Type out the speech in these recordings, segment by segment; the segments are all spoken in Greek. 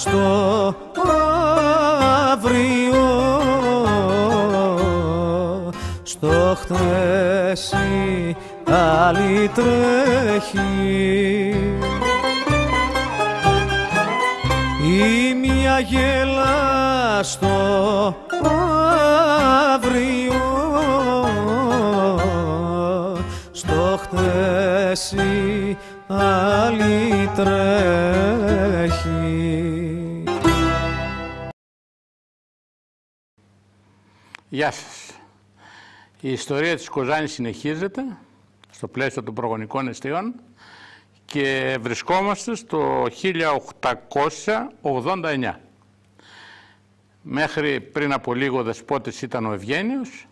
στο αύριο στο χθες η άλλη τρέχει η μία γελά στο Γεια σας. Η ιστορία της Κοζάνης συνεχίζεται στο πλαίσιο των προγονικών εστιών και βρισκόμαστε στο 1889. Μέχρι πριν από λίγο δεσπότης ήταν ο Ευγένιος,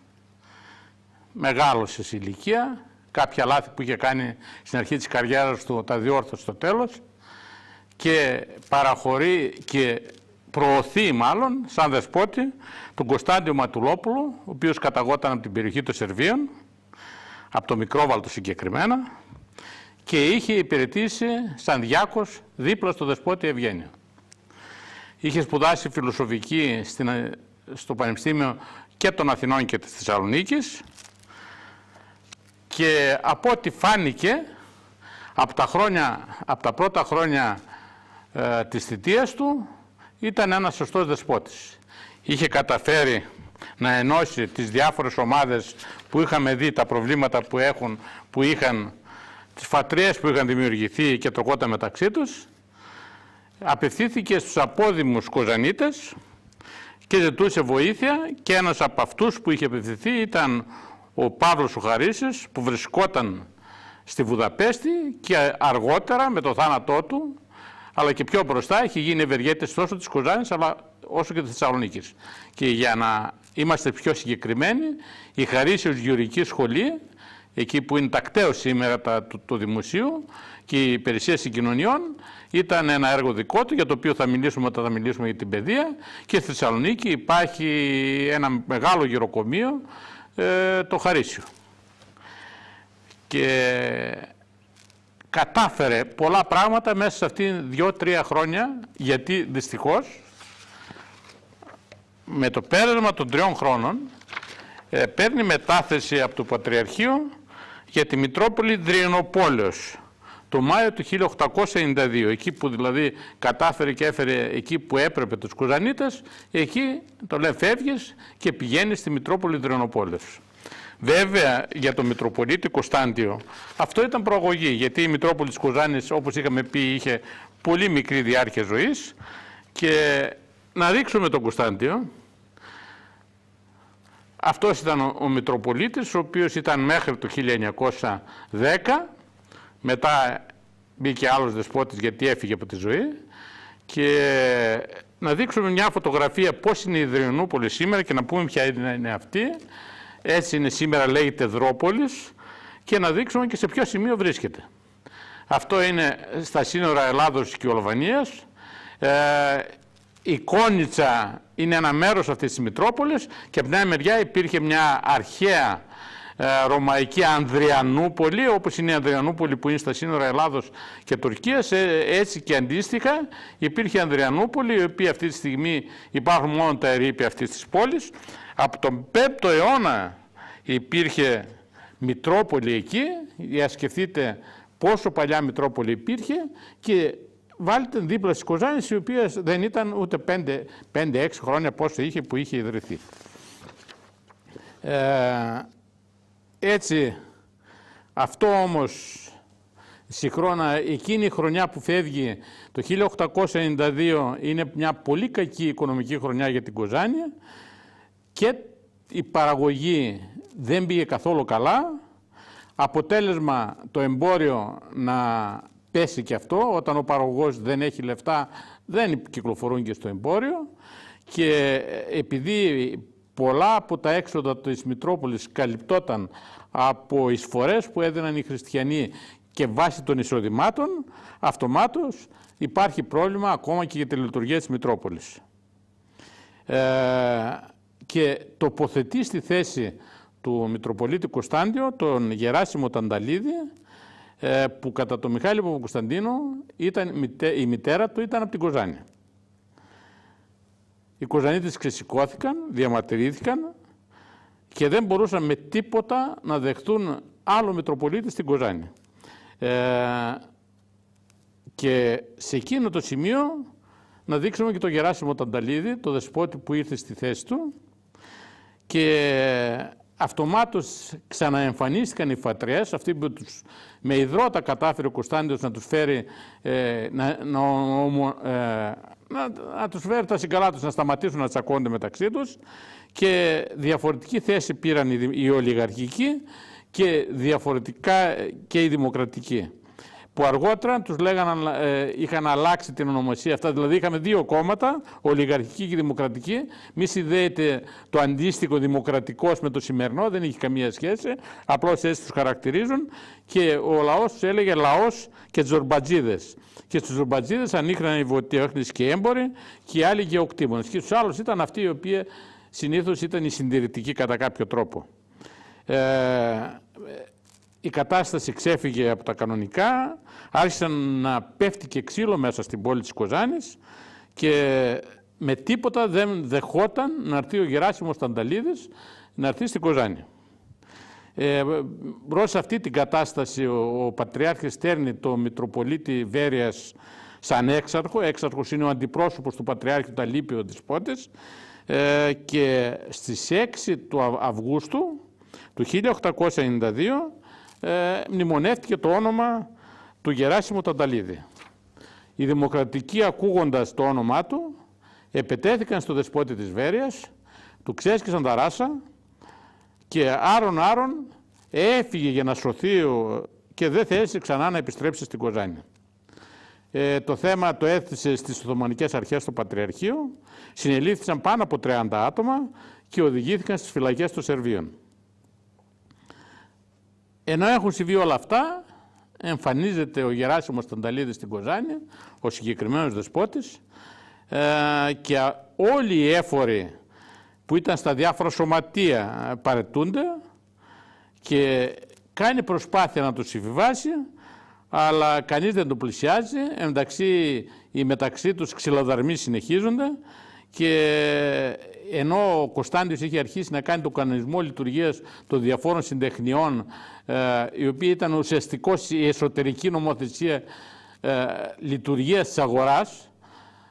μεγάλωσε σε ηλικία, κάποια λάθη που είχε κάνει στην αρχή της καριέρας του τα διόρθωσε στο τέλος και παραχωρεί και προωθεί μάλλον σαν δεσπότη τον Κωνσταντιο Ματουλόπουλο, ο οποίος καταγόταν από την περιοχή των Σερβίων, από το Μικρόβαλτο συγκεκριμένα, και είχε υπηρετήσει σαν διάκος δίπλα στο δεσπότη Ευγένιο. Είχε σπουδάσει φιλοσοφική στο Πανεπιστήμιο και των Αθηνών και της Θεσσαλονίκης, και από ό,τι φάνηκε από τα, χρόνια, από τα πρώτα χρόνια ε, της θητείας του ήταν ένας σωστός δεσπότης. Είχε καταφέρει να ενώσει τις διάφορες ομάδες που είχαμε δει τα προβλήματα που έχουν, που είχαν, τις φατρίες που είχαν δημιουργηθεί και το τροκότα μεταξύ τους, απευθύνθηκε στους απόδημους κοζανίτες και ζητούσε βοήθεια και ένας από αυτούς που είχε απευθυνθεί ήταν ο Παύλος Ουχαρίσης που βρισκόταν στη Βουδαπέστη και αργότερα με το θάνατό του αλλά και πιο μπροστά έχει γίνει ευεργέτη τόσο της Κοζάνης αλλά όσο και της Θεσσαλονίκης. Και για να είμαστε πιο συγκεκριμένοι, η Χαρίσιος Γεωργική Σχολή, εκεί που είναι τακταίο σήμερα τα, το, το Δημοσίου και η Υπηρεσία Συγκοινωνιών, ήταν ένα έργο δικό του για το οποίο θα μιλήσουμε όταν θα μιλήσουμε για την παιδεία. Και στη Θεσσαλονίκη υπάρχει ένα μεγάλο γεροκομείο, ε, το Χαρίσιο. Και κατάφερε πολλά πράγματα μέσα σε αυτήν δύο-τρία χρόνια, γιατί δυστυχώς με το πέρασμα των τριών χρόνων ε, παίρνει μετάθεση από το Πατριαρχείο για τη Μητρόπολη Δριενοπόλεως το Μάιο του 1892, εκεί που δηλαδή κατάφερε και έφερε εκεί που έπρεπε τους Κουζανίτες, εκεί το λέει φεύγεις και πηγαίνεις στη Μητρόπολη Δρυνοπόλεως. Βέβαια για τον Μητροπολίτη Κωνσταντιο αυτό ήταν προαγωγή γιατί η Μητρόπολης της Κοζάνης όπως είχαμε πει είχε πολύ μικρή διάρκεια ζωής και να δείξουμε τον Κωνσταντιο αυτός ήταν ο, ο Μητροπολίτης ο οποίος ήταν μέχρι το 1910 μετά μπήκε άλλος δεσπότης γιατί έφυγε από τη ζωή και να δείξουμε μια φωτογραφία πώς είναι η Ιδρυνούπολη σήμερα και να πούμε ποια είναι αυτή έτσι είναι σήμερα λέγεται Δρόπολης και να δείξουμε και σε ποιο σημείο βρίσκεται. Αυτό είναι στα σύνορα Ελλάδος και Ολβανίας. Ε, η Κόνιτσα είναι ένα μέρος αυτής της Μητρόπολης και από την άλλη μεριά υπήρχε μια αρχαία ε, ρωμαϊκή Ανδριανούπολη, όπως είναι η Ανδριανούπολη που είναι στα σύνορα Ελλάδος και Τουρκίας, ε, έτσι και αντίστοιχα υπήρχε η Ανδριανούπολη, η οποία αυτή τη στιγμή υπάρχουν μόνο τα ερήπια αυτής της πόλης. Από τον 5ο αιώνα υπήρχε Μητρόπολη εκεί, για σκεφτείτε πόσο παλιά Μητρόπολη υπήρχε και βάλτε δίπλα στις Κοζάνες, οι οποία δεν ήταν ούτε 5-6 χρόνια πόσο είχε που είχε ιδρυθεί. Ε, έτσι, αυτό όμως συγχρόνα εκείνη η χρονιά που φεύγει το 1892 είναι μια πολύ κακή οικονομική χρονιά για την Κοζάνια και η παραγωγή δεν πήγε καθόλου καλά. Αποτέλεσμα το εμπόριο να πέσει και αυτό, όταν ο παραγωγός δεν έχει λεφτά δεν κυκλοφορούν και στο εμπόριο και επειδή πολλά από τα έξοδα της Μητρόπολης καλυπτόταν από εισφορές που έδιναν οι χριστιανοί και βάσει των εισοδημάτων, αυτομάτως υπάρχει πρόβλημα ακόμα και για τη λειτουργία της Μητρόπολης. Ε, και τοποθετεί στη θέση του Μητροπολίτη Κωνσταντιο τον Γεράσιμο Τανταλίδη, ε, που κατά τον Μιχάλη Παπακουσταντίνο ήταν, η μητέρα του ήταν από την Κοζάνη. Οι Κοζανίτες ξεσηκώθηκαν, διαμαρτυρήθηκαν και δεν μπορούσαν με τίποτα να δεχτούν άλλο Μητροπολίτη στην Κοζάνη. Ε, και σε εκείνο το σημείο να δείξουμε και τον Γεράσιμο Τανταλίδη, το δεσπότη που ήρθε στη θέση του και αυτομάτως ξαναεμφανίστηκαν οι φατριές. αυτοί που τους, με υδρότα κατάφερε ο να τους φέρει ε, να, να, ε, να, να, τους φέρει τα συγκαλά τους να σταματήσουν να τσακώνται μεταξύ τους και διαφορετική θέση πήραν οι, οι ολιγαρχικοί και διαφορετικά ε, και οι δημοκρατικοί που αργότερα τους λέγανε ε, είχαν αλλάξει την ονομασία αυτά. Δηλαδή είχαμε δύο κόμματα, ολιγαρχική και δημοκρατική. Μη συνδέεται το αντίστοιχο δημοκρατικός με το σημερινό, δεν είχε καμία σχέση. Απλώς έτσι τους χαρακτηρίζουν. Και ο λαός τους έλεγε λαός και τζορμπατζίδες. Και στους τζορμπατζίδες ανήκραν οι βοτιόχνες και έμποροι και οι άλλοι γεωκτήμονες. Και στους άλλους ήταν αυτοί οι οποίοι συνήθως ήταν οι συντηρητικοί κατά κάποιο τρόπο. Ε, η κατάσταση ξέφυγε από τα κανονικά, άρχισαν να πέφτει και ξύλο μέσα στην πόλη της Κοζάνης και με τίποτα δεν δεχόταν να έρθει ο Γεράσιμος Τανταλίδης να έρθει στην Κοζάνη. Ε, σε αυτή την κατάσταση ο, ο Πατριάρχης στέρνει το Μητροπολίτη Βέρειας σαν έξαρχο. Έξαρχος είναι ο αντιπρόσωπος του Πατριάρχη του Αλήπιου Δησπότης. ε, και στις 6 του Αυγούστου του 1892 ε, μνημονεύτηκε το όνομα του Γεράσιμου Τανταλίδη. Οι δημοκρατικοί ακούγοντας το όνομά του επετέθηκαν στο δεσπότη της Βέρειας, του ξέσκησαν τα ράσα και άρον άρον έφυγε για να σωθεί και δεν θέλησε ξανά να επιστρέψει στην Κοζάνη. Ε, το θέμα το έθεσε στις Οθωμανικές Αρχές στο Πατριαρχείο, συνελήφθησαν πάνω από 30 άτομα και οδηγήθηκαν στις φυλακές των Σερβίων. Ενώ έχουν συμβεί όλα αυτά, εμφανίζεται ο Γεράσιμος Τανταλίδης στην Κοζάνη, ο συγκεκριμένος δεσπότης, ε, και όλοι οι έφοροι που ήταν στα διάφορα σωματεία ε, παρετούνται και κάνει προσπάθεια να τους συμβιβάσει, αλλά κανείς δεν τον πλησιάζει, εντάξει οι μεταξύ τους ξυλοδαρμοί συνεχίζονται και ενώ ο Κωνσταντιος είχε αρχίσει να κάνει τον κανονισμό λειτουργίας των διαφόρων συντεχνιών, ε, η οποία ήταν ουσιαστικό η εσωτερική νομοθεσία ε, λειτουργίας της αγοράς,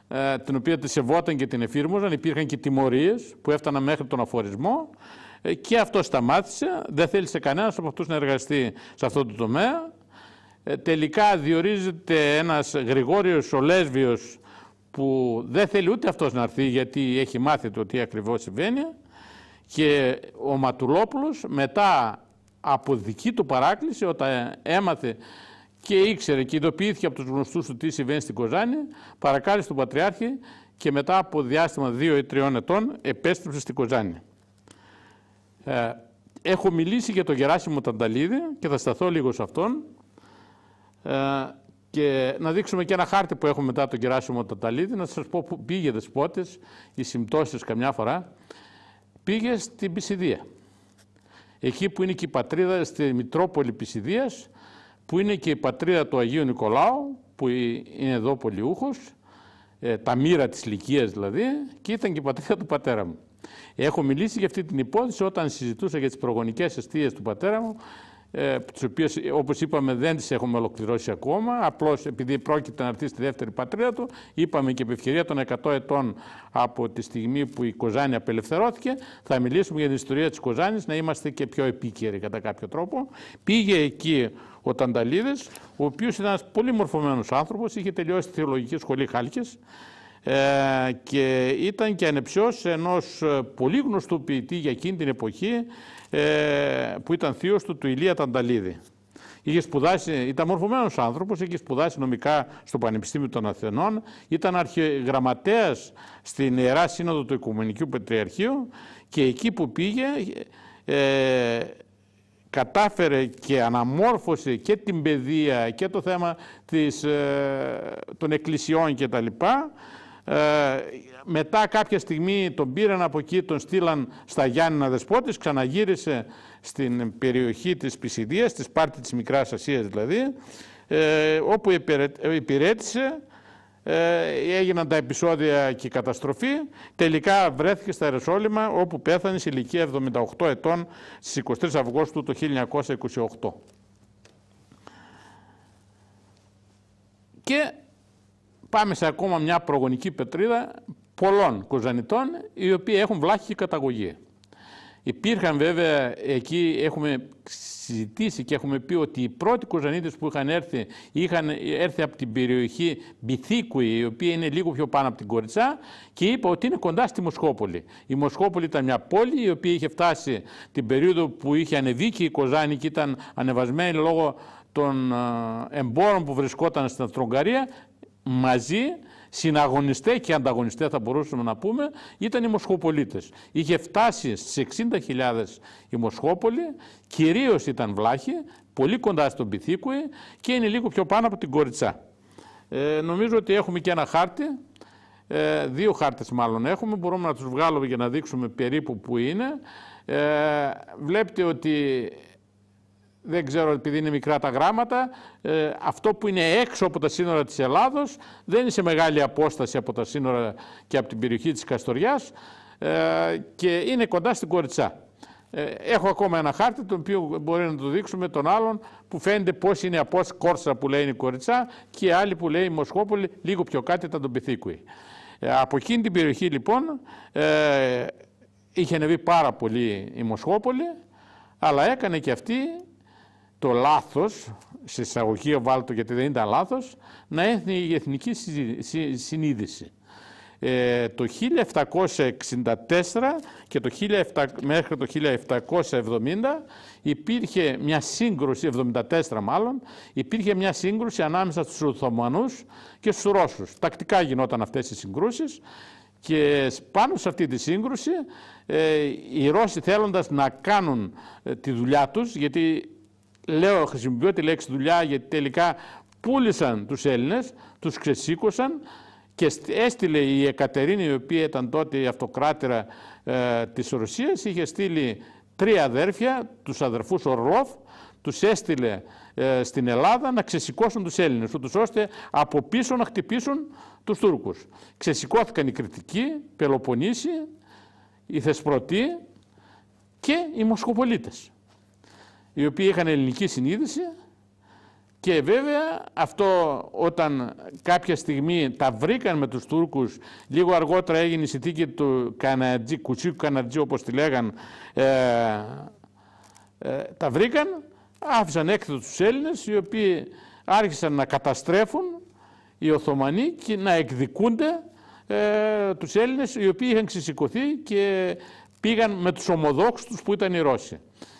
ε, την οποία τη σεβόταν και την εφήρμοζαν, υπήρχαν και τιμωρίες που έφταναν μέχρι τον αφορισμό και αυτό σταμάτησε, δεν θέλησε κανένας από αυτούς να εργαστεί σε αυτό το τομέα. Τελικά διορίζεται ένας Γρηγόριος Λέσβιος που δεν θέλει ούτε αυτός να έρθει γιατί έχει μάθει το τι ακριβώς συμβαίνει και ο Ματουλόπουλος μετά από δική του παράκληση όταν έμαθε και ήξερε και ειδοποιήθηκε από τους γνωστούς του τι συμβαίνει στην Κοζάνη παρακάλεσε τον Πατριάρχη και μετά από διάστημα δύο ή τριών ετών επέστρεψε στην Κοζάνη. Ε, έχω μιλήσει για τον Γεράσιμο Τανταλίδη και θα σταθώ λίγο σε αυτόν. Ε, και να δείξουμε και ένα χάρτη που έχουμε μετά τον Κεράσιμο Ταταλίδη, να σας πω που πήγε δεσπότες, οι συμπτώσεις καμιά φορά, πήγε στην Πισιδία. Εκεί που είναι και η πατρίδα, στη Μητρόπολη Πισιδίας, που είναι και η πατρίδα του Αγίου Νικολάου, που είναι εδώ πολιούχος, ε, τα μοίρα της λικίας δηλαδή, και ήταν και η πατρίδα του πατέρα μου. Έχω μιλήσει για αυτή την υπόθεση όταν συζητούσα για τις προγονικές αιστείες του πατέρα μου ε, τις οποίες όπως είπαμε δεν τις έχουμε ολοκληρώσει ακόμα, απλώς επειδή πρόκειται να έρθει στη δεύτερη πατρίδα του, είπαμε και επί ευκαιρία των 100 ετών από τη στιγμή που η Κοζάνη απελευθερώθηκε, θα μιλήσουμε για την ιστορία της Κοζάνης, να είμαστε και πιο επίκαιροι κατά κάποιο τρόπο. Πήγε εκεί ο Τανταλίδης, ο οποίος ήταν ένας πολύ μορφωμένος άνθρωπος, είχε τελειώσει τη θεολογική σχολή Χάλκης, ε, και ήταν και ανεψιός ενός ε, πολύ γνωστού ποιητή για εκείνη την εποχή ε, που ήταν θείος του, του Ηλία Τανταλίδη. ήταν μορφωμένος άνθρωπος, είχε σπουδάσει νομικά στο Πανεπιστήμιο των Αθενών, ήταν αρχηγραμματέα στην Ιερά Σύνοδο του Οικουμενικού Πετριαρχείου και εκεί που πήγε ε, κατάφερε και αναμόρφωσε και την παιδεία και το θέμα της, ε, των εκκλησιών και ε, μετά κάποια στιγμή τον πήραν από εκεί, τον στείλαν στα Γιάννηνα Δεσπότης, ξαναγύρισε στην περιοχή της Πισιδίας, της Πάρτη της Μικράς Ασίας δηλαδή, ε, όπου υπηρέτησε, ε, έγιναν τα επεισόδια και η καταστροφή. Τελικά βρέθηκε στα Ερεσόλυμα, όπου πέθανε σε ηλικία 78 ετών στις 23 Αυγούστου του 1928. Και πάμε σε ακόμα μια προγονική πετρίδα πολλών κοζανιτών οι οποίοι έχουν βλάχικη καταγωγή. Υπήρχαν βέβαια, εκεί έχουμε συζητήσει και έχουμε πει ότι οι πρώτοι κοζανίτες που είχαν έρθει, είχαν έρθει από την περιοχή Μπιθίκουη, η οποία είναι λίγο πιο πάνω από την Κοριτσά και είπα ότι είναι κοντά στη Μοσχόπολη. Η Μοσχόπολη ήταν μια πόλη η οποία είχε φτάσει την περίοδο που είχε ανεβεί και η Κοζάνη και ήταν ανεβασμένη λόγω των ε, εμπόρων που βρισκόταν στην Αυστρογγαρία μαζί συναγωνιστέ και ανταγωνιστέ θα μπορούσαμε να πούμε, ήταν οι Μοσχοπολίτες. Είχε φτάσει στις 60.000 η Μοσχόπολη, κυρίως ήταν βλάχη, πολύ κοντά στον Πυθίκουη και είναι λίγο πιο πάνω από την Κοριτσά. Ε, νομίζω ότι έχουμε και ένα χάρτη, ε, δύο χάρτες μάλλον έχουμε, μπορούμε να τους βγάλουμε για να δείξουμε περίπου που είναι. Ε, βλέπετε ότι δεν ξέρω επειδή είναι μικρά τα γράμματα, ε, αυτό που είναι έξω από τα σύνορα της Ελλάδος δεν είναι σε μεγάλη απόσταση από τα σύνορα και από την περιοχή της Καστοριάς ε, και είναι κοντά στην Κοριτσά. Ε, έχω ακόμα ένα χάρτη, τον οποίο μπορεί να το δείξουμε τον άλλον, που φαίνεται πώς είναι η απόσταση Κόρσα που λέει η Κοριτσά και άλλη που λέει η Μοσχόπολη, λίγο πιο κάτω ήταν τον Πυθίκουη. Ε, από εκείνη την περιοχή λοιπόν είχε ανεβεί πάρα πολύ η Μοσχόπολη, αλλά έκανε και αυτή το λάθος, σε εισαγωγή βάλτο γιατί δεν ήταν λάθος, να έρθει η εθνική συνείδηση. Ε, το 1764 και το 17, μέχρι το 1770 υπήρχε μια σύγκρουση, 74 μάλλον, υπήρχε μια σύγκρουση ανάμεσα στους Οθωμανούς και στους Ρώσους. Τακτικά γινόταν αυτές οι συγκρούσεις και πάνω σε αυτή τη σύγκρουση ε, οι Ρώσοι θέλοντας να κάνουν ε, τη δουλειά τους, γιατί λέω, χρησιμοποιώ τη λέξη δουλειά γιατί τελικά πούλησαν τους Έλληνες, τους ξεσήκωσαν και έστειλε η Εκατερίνη η οποία ήταν τότε η αυτοκράτηρα ε, της Ρωσίας, είχε στείλει τρία αδέρφια, τους αδερφούς Ορλόφ, τους έστειλε ε, στην Ελλάδα να ξεσηκώσουν τους Έλληνες, ούτως ώστε από πίσω να χτυπήσουν τους Τούρκους. Ξεσηκώθηκαν οι Κρητικοί, Πελοποννήσοι, οι Θεσπρωτοί και οι Μοσχοπολίτες οι οποίοι είχαν ελληνική συνείδηση και βέβαια αυτό όταν κάποια στιγμή τα βρήκαν με τους Τούρκους, λίγο αργότερα έγινε η συνθήκη του Κανατζή, Κουτσίκου όπως τη λέγαν, ε, ε, τα βρήκαν, άφησαν έκθετο τους Έλληνες οι οποίοι άρχισαν να καταστρέφουν οι Οθωμανοί και να εκδικούνται ε, τους Έλληνες οι οποίοι είχαν ξεσηκωθεί και πήγαν με τους ομοδόξους τους που ήταν οι Ρώσοι.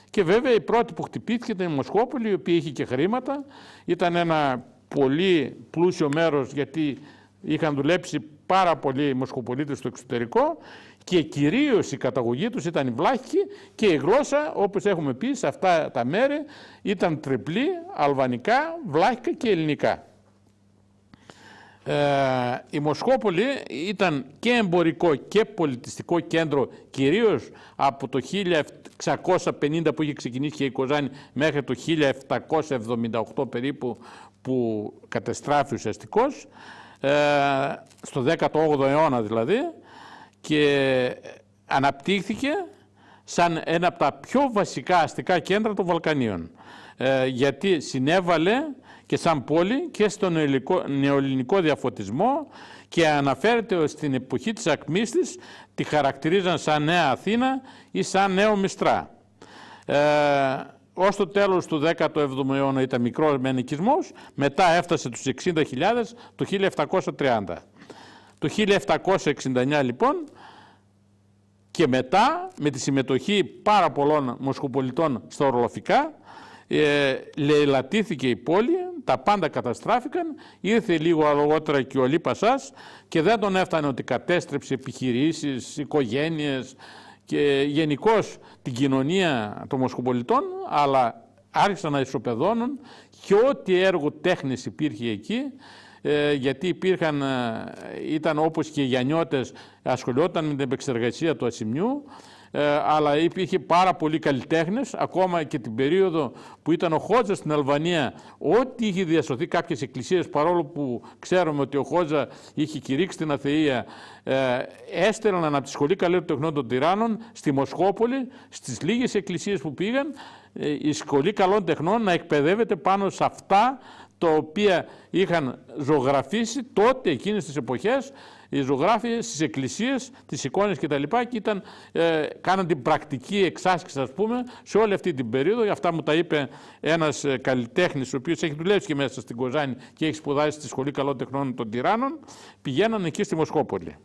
Και βέβαια η πρώτη που χτυπήθηκε ήταν η Μοσχόπολη, η οποία είχε και χρήματα. Ήταν ένα πολύ πλούσιο μέρος γιατί είχαν δουλέψει πάρα πολλοί οι Μοσχοπολίτες στο εξωτερικό και κυρίως η καταγωγή τους ήταν η βλάχικη και η γλώσσα όπως έχουμε πει σε αυτά τα μέρη ήταν τριπλή, αλβανικά, βλάχικα και ελληνικά. Ε, η Μοσκόπολη ήταν και εμπορικό και πολιτιστικό κέντρο κυρίως από το 1650 που είχε ξεκινήσει και η Κοζάνη μέχρι το 1778 περίπου που κατεστράφει ουσιαστικό, ε, στο 18ο αιώνα δηλαδή και αναπτύχθηκε σαν ένα από τα πιο βασικά αστικά κέντρα των Βαλκανίων ε, γιατί συνέβαλε και σαν πόλη και στον νεοελληνικό διαφωτισμό και αναφέρεται ότι στην εποχή της ακμής της τη χαρακτηρίζαν σαν Νέα Αθήνα ή σαν Νέο Μιστρά. Ε, ως το τέλος του 17ου αιώνα ήταν μικρός με ενοικισμός, μετά έφτασε τους 60.000 το 1730. Το 1769 λοιπόν και μετά με τη συμμετοχή πάρα πολλών μοσχοπολιτών στα Ορολοφικά ε, η πόλη, τα πάντα καταστράφηκαν, ήρθε λίγο αργότερα και ο Λίπασάς και δεν τον έφτανε ότι κατέστρεψε επιχειρήσεις, οικογένειες και γενικώς την κοινωνία των Μοσχοπολιτών, αλλά άρχισαν να ισοπεδώνουν και ό,τι έργο τέχνης υπήρχε εκεί, ε, γιατί υπήρχαν, ε, ήταν όπως και οι γιανιώτες, ασχολιόταν με την επεξεργασία του ασημιού, ε, αλλά υπήρχε πάρα πολλοί καλλιτέχνες, ακόμα και την περίοδο που ήταν ο Χότζα στην Αλβανία, ό,τι είχε διασωθεί κάποιες εκκλησίες, παρόλο που ξέρουμε ότι ο Χότζα είχε κηρύξει την Αθεία, ε, έστελναν από τη Σχολή Τεχνών των Τυράννων στη Μοσχόπολη, στις λίγες εκκλησίες που πήγαν, ε, η Σχολή Καλών Τεχνών να εκπαιδεύεται πάνω σε αυτά τα οποία είχαν ζωγραφίσει τότε εκείνες τις εποχές οι ζωγράφοι στις εκκλησίες, τις εικόνες κτλ. Και ήταν, ε, κάναν την πρακτική εξάσκηση ας πούμε σε όλη αυτή την περίοδο. Αυτά μου τα είπε ένας ε, καλλιτέχνης ο οποίος έχει δουλέψει και μέσα στην Κοζάνη και έχει σπουδάσει στη Σχολή Καλών Τεχνών των Τυράννων. Πηγαίναν εκεί στη Μοσχόπολη.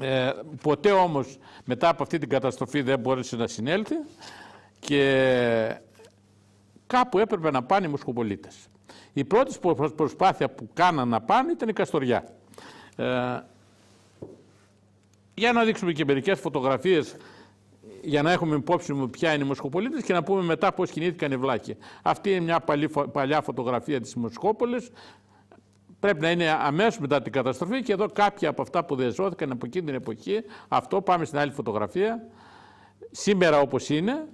Ε, ποτέ όμως μετά από αυτή την καταστροφή δεν μπόρεσε να συνέλθει και κάπου έπρεπε να πάνε οι Μοσχοπολίτες. Η πρώτη προσπάθεια που κάναν να πάνε ήταν η Καστοριά. Ε, για να δείξουμε και μερικές φωτογραφίες για να έχουμε υπόψη μου ποια είναι η Μοσχοπολίτες και να πούμε μετά πώς κινήθηκαν οι βλάκοι. Αυτή είναι μια παλιά φωτογραφία της Μοσχόπολης. Πρέπει να είναι αμέσως μετά την καταστροφή και εδώ κάποια από αυτά που διαζώθηκαν από εκείνη την εποχή. Αυτό πάμε στην άλλη φωτογραφία. Σήμερα όπως είναι,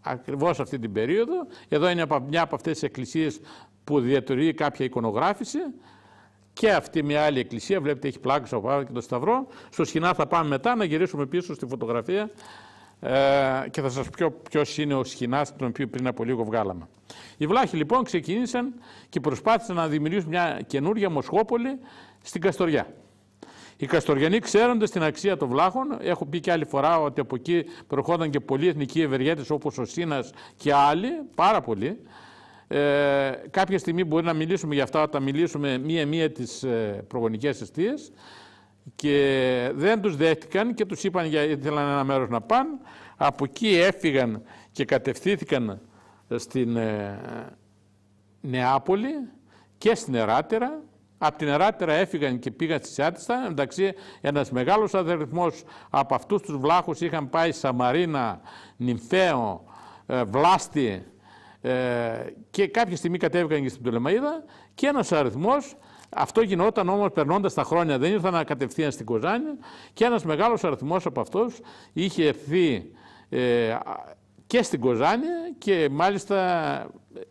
ακριβώς αυτή την περίοδο. Εδώ είναι μια από αυτές τις εκκλησίες που διατηρεί κάποια εικονογράφηση και αυτή μια άλλη εκκλησία. Βλέπετε έχει πλάξει από Πάπας και το Σταυρό. Στο Σχοινά θα πάμε μετά να γυρίσουμε πίσω στη φωτογραφία ε, και θα σας πω ποιο είναι ο Σχοινάς, τον οποίο πριν από λίγο βγάλαμε. Οι Βλάχοι λοιπόν ξεκίνησαν και προσπάθησαν να δημιουργήσουν μια καινούργια Μοσχόπολη στην Καστοριά. Οι Καστοριανοί ξέρονται την αξία των βλάχων. Έχω πει και άλλη φορά ότι από εκεί προχώρησαν και πολλοί εθνικοί ευεργέτες όπως ο Σίνα και άλλοι, πάρα πολλοί. Ε, κάποια στιγμή μπορεί να μιλήσουμε για αυτά όταν μιλήσουμε μία-μία τις προγονικέ ε, προγονικές και δεν τους δέχτηκαν και τους είπαν γιατί ήθελαν ένα μέρος να πάνε. Από εκεί έφυγαν και κατευθύνθηκαν στην ε, Νεάπολη και στην Εράτερα. Από την Εράτερα έφυγαν και πήγαν στη Σιάτιστα. Εντάξει, ένας μεγάλος αδερφός από αυτούς τους βλάχους είχαν πάει Σαμαρίνα, Νυμφαίο, ε, Βλάστη, ε, και κάποια στιγμή κατέβηκαν και στην Πτολεμαίδα και ένας αριθμός αυτό γινόταν όμως περνώντας τα χρόνια, δεν ήρθαν κατευθείαν στην Κοζάνη και ένας μεγάλος αριθμός από αυτούς είχε ευθύ ε, και στην Κοζάνη και μάλιστα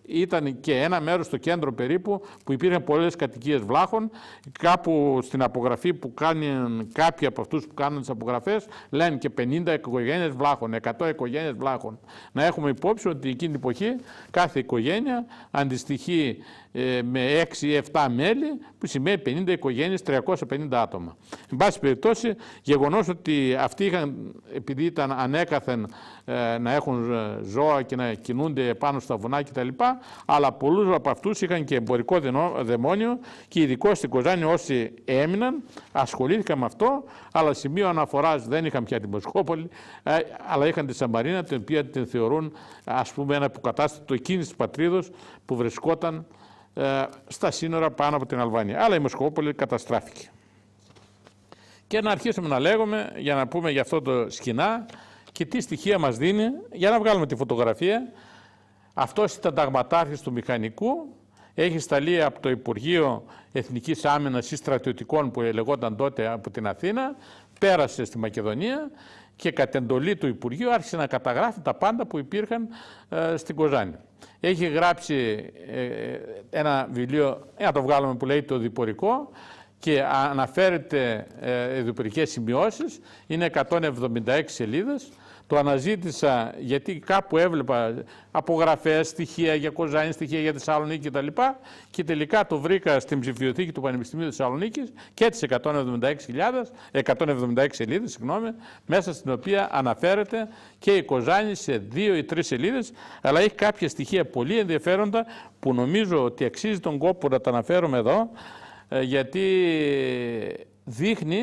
ήταν και ένα μέρος στο κέντρο περίπου που υπήρχαν πολλές κατοικίες βλάχων. Κάπου στην απογραφή που κάνουν κάποιοι από αυτούς που κάνουν τις απογραφές λένε και 50 οικογένειες βλάχων, 100 οικογένειες βλάχων. Να έχουμε υπόψη ότι εκείνη την εποχή κάθε οικογένεια αντιστοιχεί ε, με 6 ή 7 μέλη που σημαίνει 50 οικογένειες, 350 άτομα. Εν πάση περιπτώσει, γεγονός ότι αυτοί είχαν, επειδή ήταν ανέκαθεν ε, να έχουν ε, ζώα και να κινούνται πάνω στα βουνά κτλ αλλά πολλούς από αυτούς είχαν και εμπορικό δαιμόνιο και ειδικό στην Κοζάνη όσοι έμειναν ασχολήθηκαν με αυτό. Αλλά σημείο αναφοράς δεν είχαν πια τη Μοσχόπολη, ε, αλλά είχαν τη Σαμπαρίνα, την οποία την θεωρούν ας πούμε ένα αποκατάστατο εκείνη τη πατρίδος που βρισκόταν ε, στα σύνορα πάνω από την Αλβανία. Αλλά η Μοσχόπολη καταστράφηκε. Και να αρχίσουμε να λέγουμε, για να πούμε για αυτό το σκηνά και τι στοιχεία μας δίνει, για να βγάλουμε τη φωτογραφία αυτός ήταν ταγματάρχης του μηχανικού, έχει σταλεί από το Υπουργείο Εθνικής Άμυνας ή Στρατιωτικών που λεγόταν τότε από την Αθήνα, πέρασε στη Μακεδονία και κατ' εντολή του Υπουργείου άρχισε να καταγράφει τα πάντα που υπήρχαν ε, στην Κοζάνη. Έχει γράψει ε, ένα βιβλίο, ε, να το βγάλουμε που λέει το διπορικό και αναφέρεται ε, διπορικές σημειώσεις, είναι 176 σελίδες το αναζήτησα γιατί κάπου έβλεπα απογραφές, στοιχεία για Κοζάνη, στοιχεία για Θεσσαλονίκη κτλ. Και, τελικά το βρήκα στην ψηφιοθήκη του Πανεπιστημίου Θεσσαλονίκης και τι 176, 176 σελίδες, συγγνώμη, μέσα στην οποία αναφέρεται και η Κοζάνη σε δύο ή τρεις σελίδες, αλλά έχει κάποια στοιχεία πολύ ενδιαφέροντα που νομίζω ότι αξίζει τον κόπο να τα αναφέρουμε εδώ, ε, γιατί δείχνει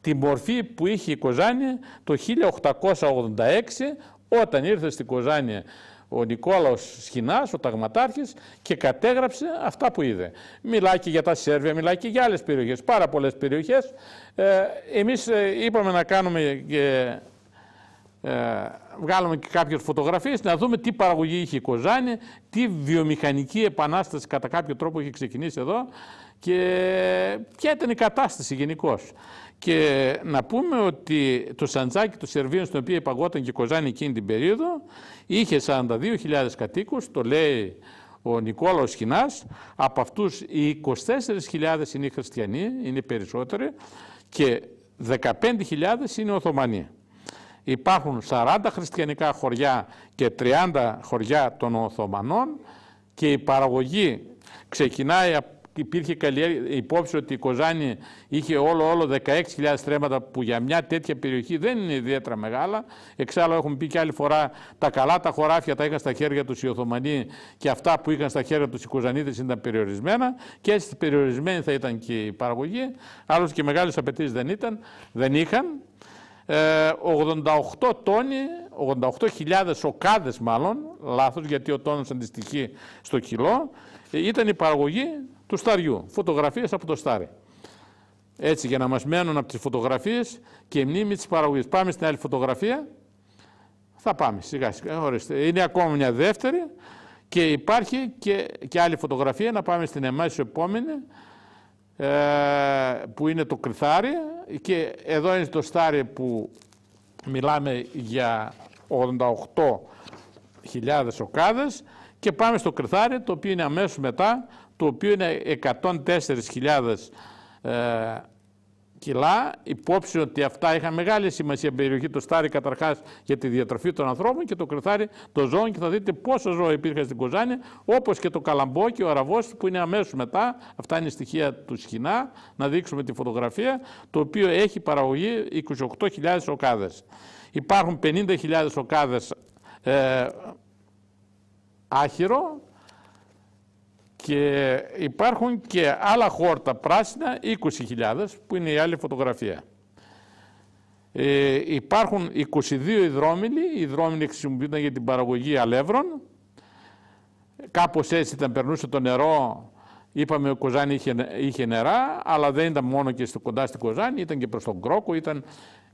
τη μορφή που είχε η Κοζάνη το 1886 όταν ήρθε στην Κοζάνη ο Νικόλαος Σχοινάς, ο ταγματάρχης και κατέγραψε αυτά που είδε. Μιλάει και για τα Σέρβια, μιλάει και για άλλες περιοχές, πάρα πολλές περιοχές. Ε, εμείς ε, είπαμε να κάνουμε και ε, βγάλουμε και κάποιες φωτογραφίες να δούμε τι παραγωγή είχε η Κοζάνη, τι βιομηχανική επανάσταση κατά κάποιο τρόπο είχε ξεκινήσει εδώ και ε, ποια ήταν η κατάσταση γενικώς. Και να πούμε ότι το Σαντζάκι του Σερβίων, στον οποίο υπαγόταν και η Κοζάνη εκείνη την περίοδο, είχε 42.000 κατοίκους, το λέει ο Νικόλαος Χινάς, από αυτούς οι 24.000 είναι χριστιανοί, είναι περισσότεροι, και 15.000 είναι Οθωμανοί. Υπάρχουν 40 χριστιανικά χωριά και 30 χωριά των Οθωμανών και η παραγωγή ξεκινάει από υπήρχε υπόψη ότι η Κοζάνη είχε όλο όλο 16.000 στρέμματα που για μια τέτοια περιοχή δεν είναι ιδιαίτερα μεγάλα. Εξάλλου έχουμε πει και άλλη φορά τα καλά τα χωράφια τα είχαν στα χέρια τους οι Οθωμανοί και αυτά που είχαν στα χέρια τους οι Κοζανίδες ήταν περιορισμένα και έτσι περιορισμένη θα ήταν και η παραγωγή. Άλλωστε και μεγάλες απαιτήσεις δεν, ήταν, δεν είχαν. 88 ε, τόνοι, 88.000 οκάδες μάλλον, λάθος γιατί ο τόνος αντιστοιχεί στο κιλό, ήταν η παραγωγή του Σταριού. Φωτογραφίες από το Στάρι. Έτσι για να μας μένουν από τις φωτογραφίες και η μνήμη της παραγωγής. Πάμε στην άλλη φωτογραφία. Θα πάμε σιγά σιγά. Ορίστε. Είναι ακόμα μια δεύτερη και υπάρχει και, και άλλη φωτογραφία. Να πάμε στην εμάς επόμενη ε, που είναι το κρυθάρι και εδώ είναι το στάρι που μιλάμε για 88.000 οκάδες και πάμε στο κρυθάρι το οποίο είναι αμέσως μετά το οποίο είναι 104.000 ε, κιλά, υπόψη ότι αυτά είχαν μεγάλη σημασία περιοχή, το στάρι καταρχάς για τη διατροφή των ανθρώπων και το κρεθάρι των ζώων και θα δείτε πόσο ζώα υπήρχαν στην Κοζάνη, όπως και το καλαμπό και ο αραβός που είναι αμέσως μετά, αυτά είναι στοιχεία του Σχοινά, να δείξουμε τη φωτογραφία, το οποίο έχει παραγωγή 28.000 οκάδες. Υπάρχουν 50.000 οκάδες ε, άχυρο και υπάρχουν και άλλα χόρτα πράσινα, 20.000, που είναι η άλλη φωτογραφία. Ε, υπάρχουν 22 υδρόμιλοι, οι υδρόμιλοι χρησιμοποιούνταν για την παραγωγή αλεύρων. Κάπως έτσι ήταν, περνούσε το νερό, είπαμε ο Κοζάνη είχε, νερά, αλλά δεν ήταν μόνο και στο, κοντά στην Κοζάνη, ήταν και προς τον Κρόκο, ήταν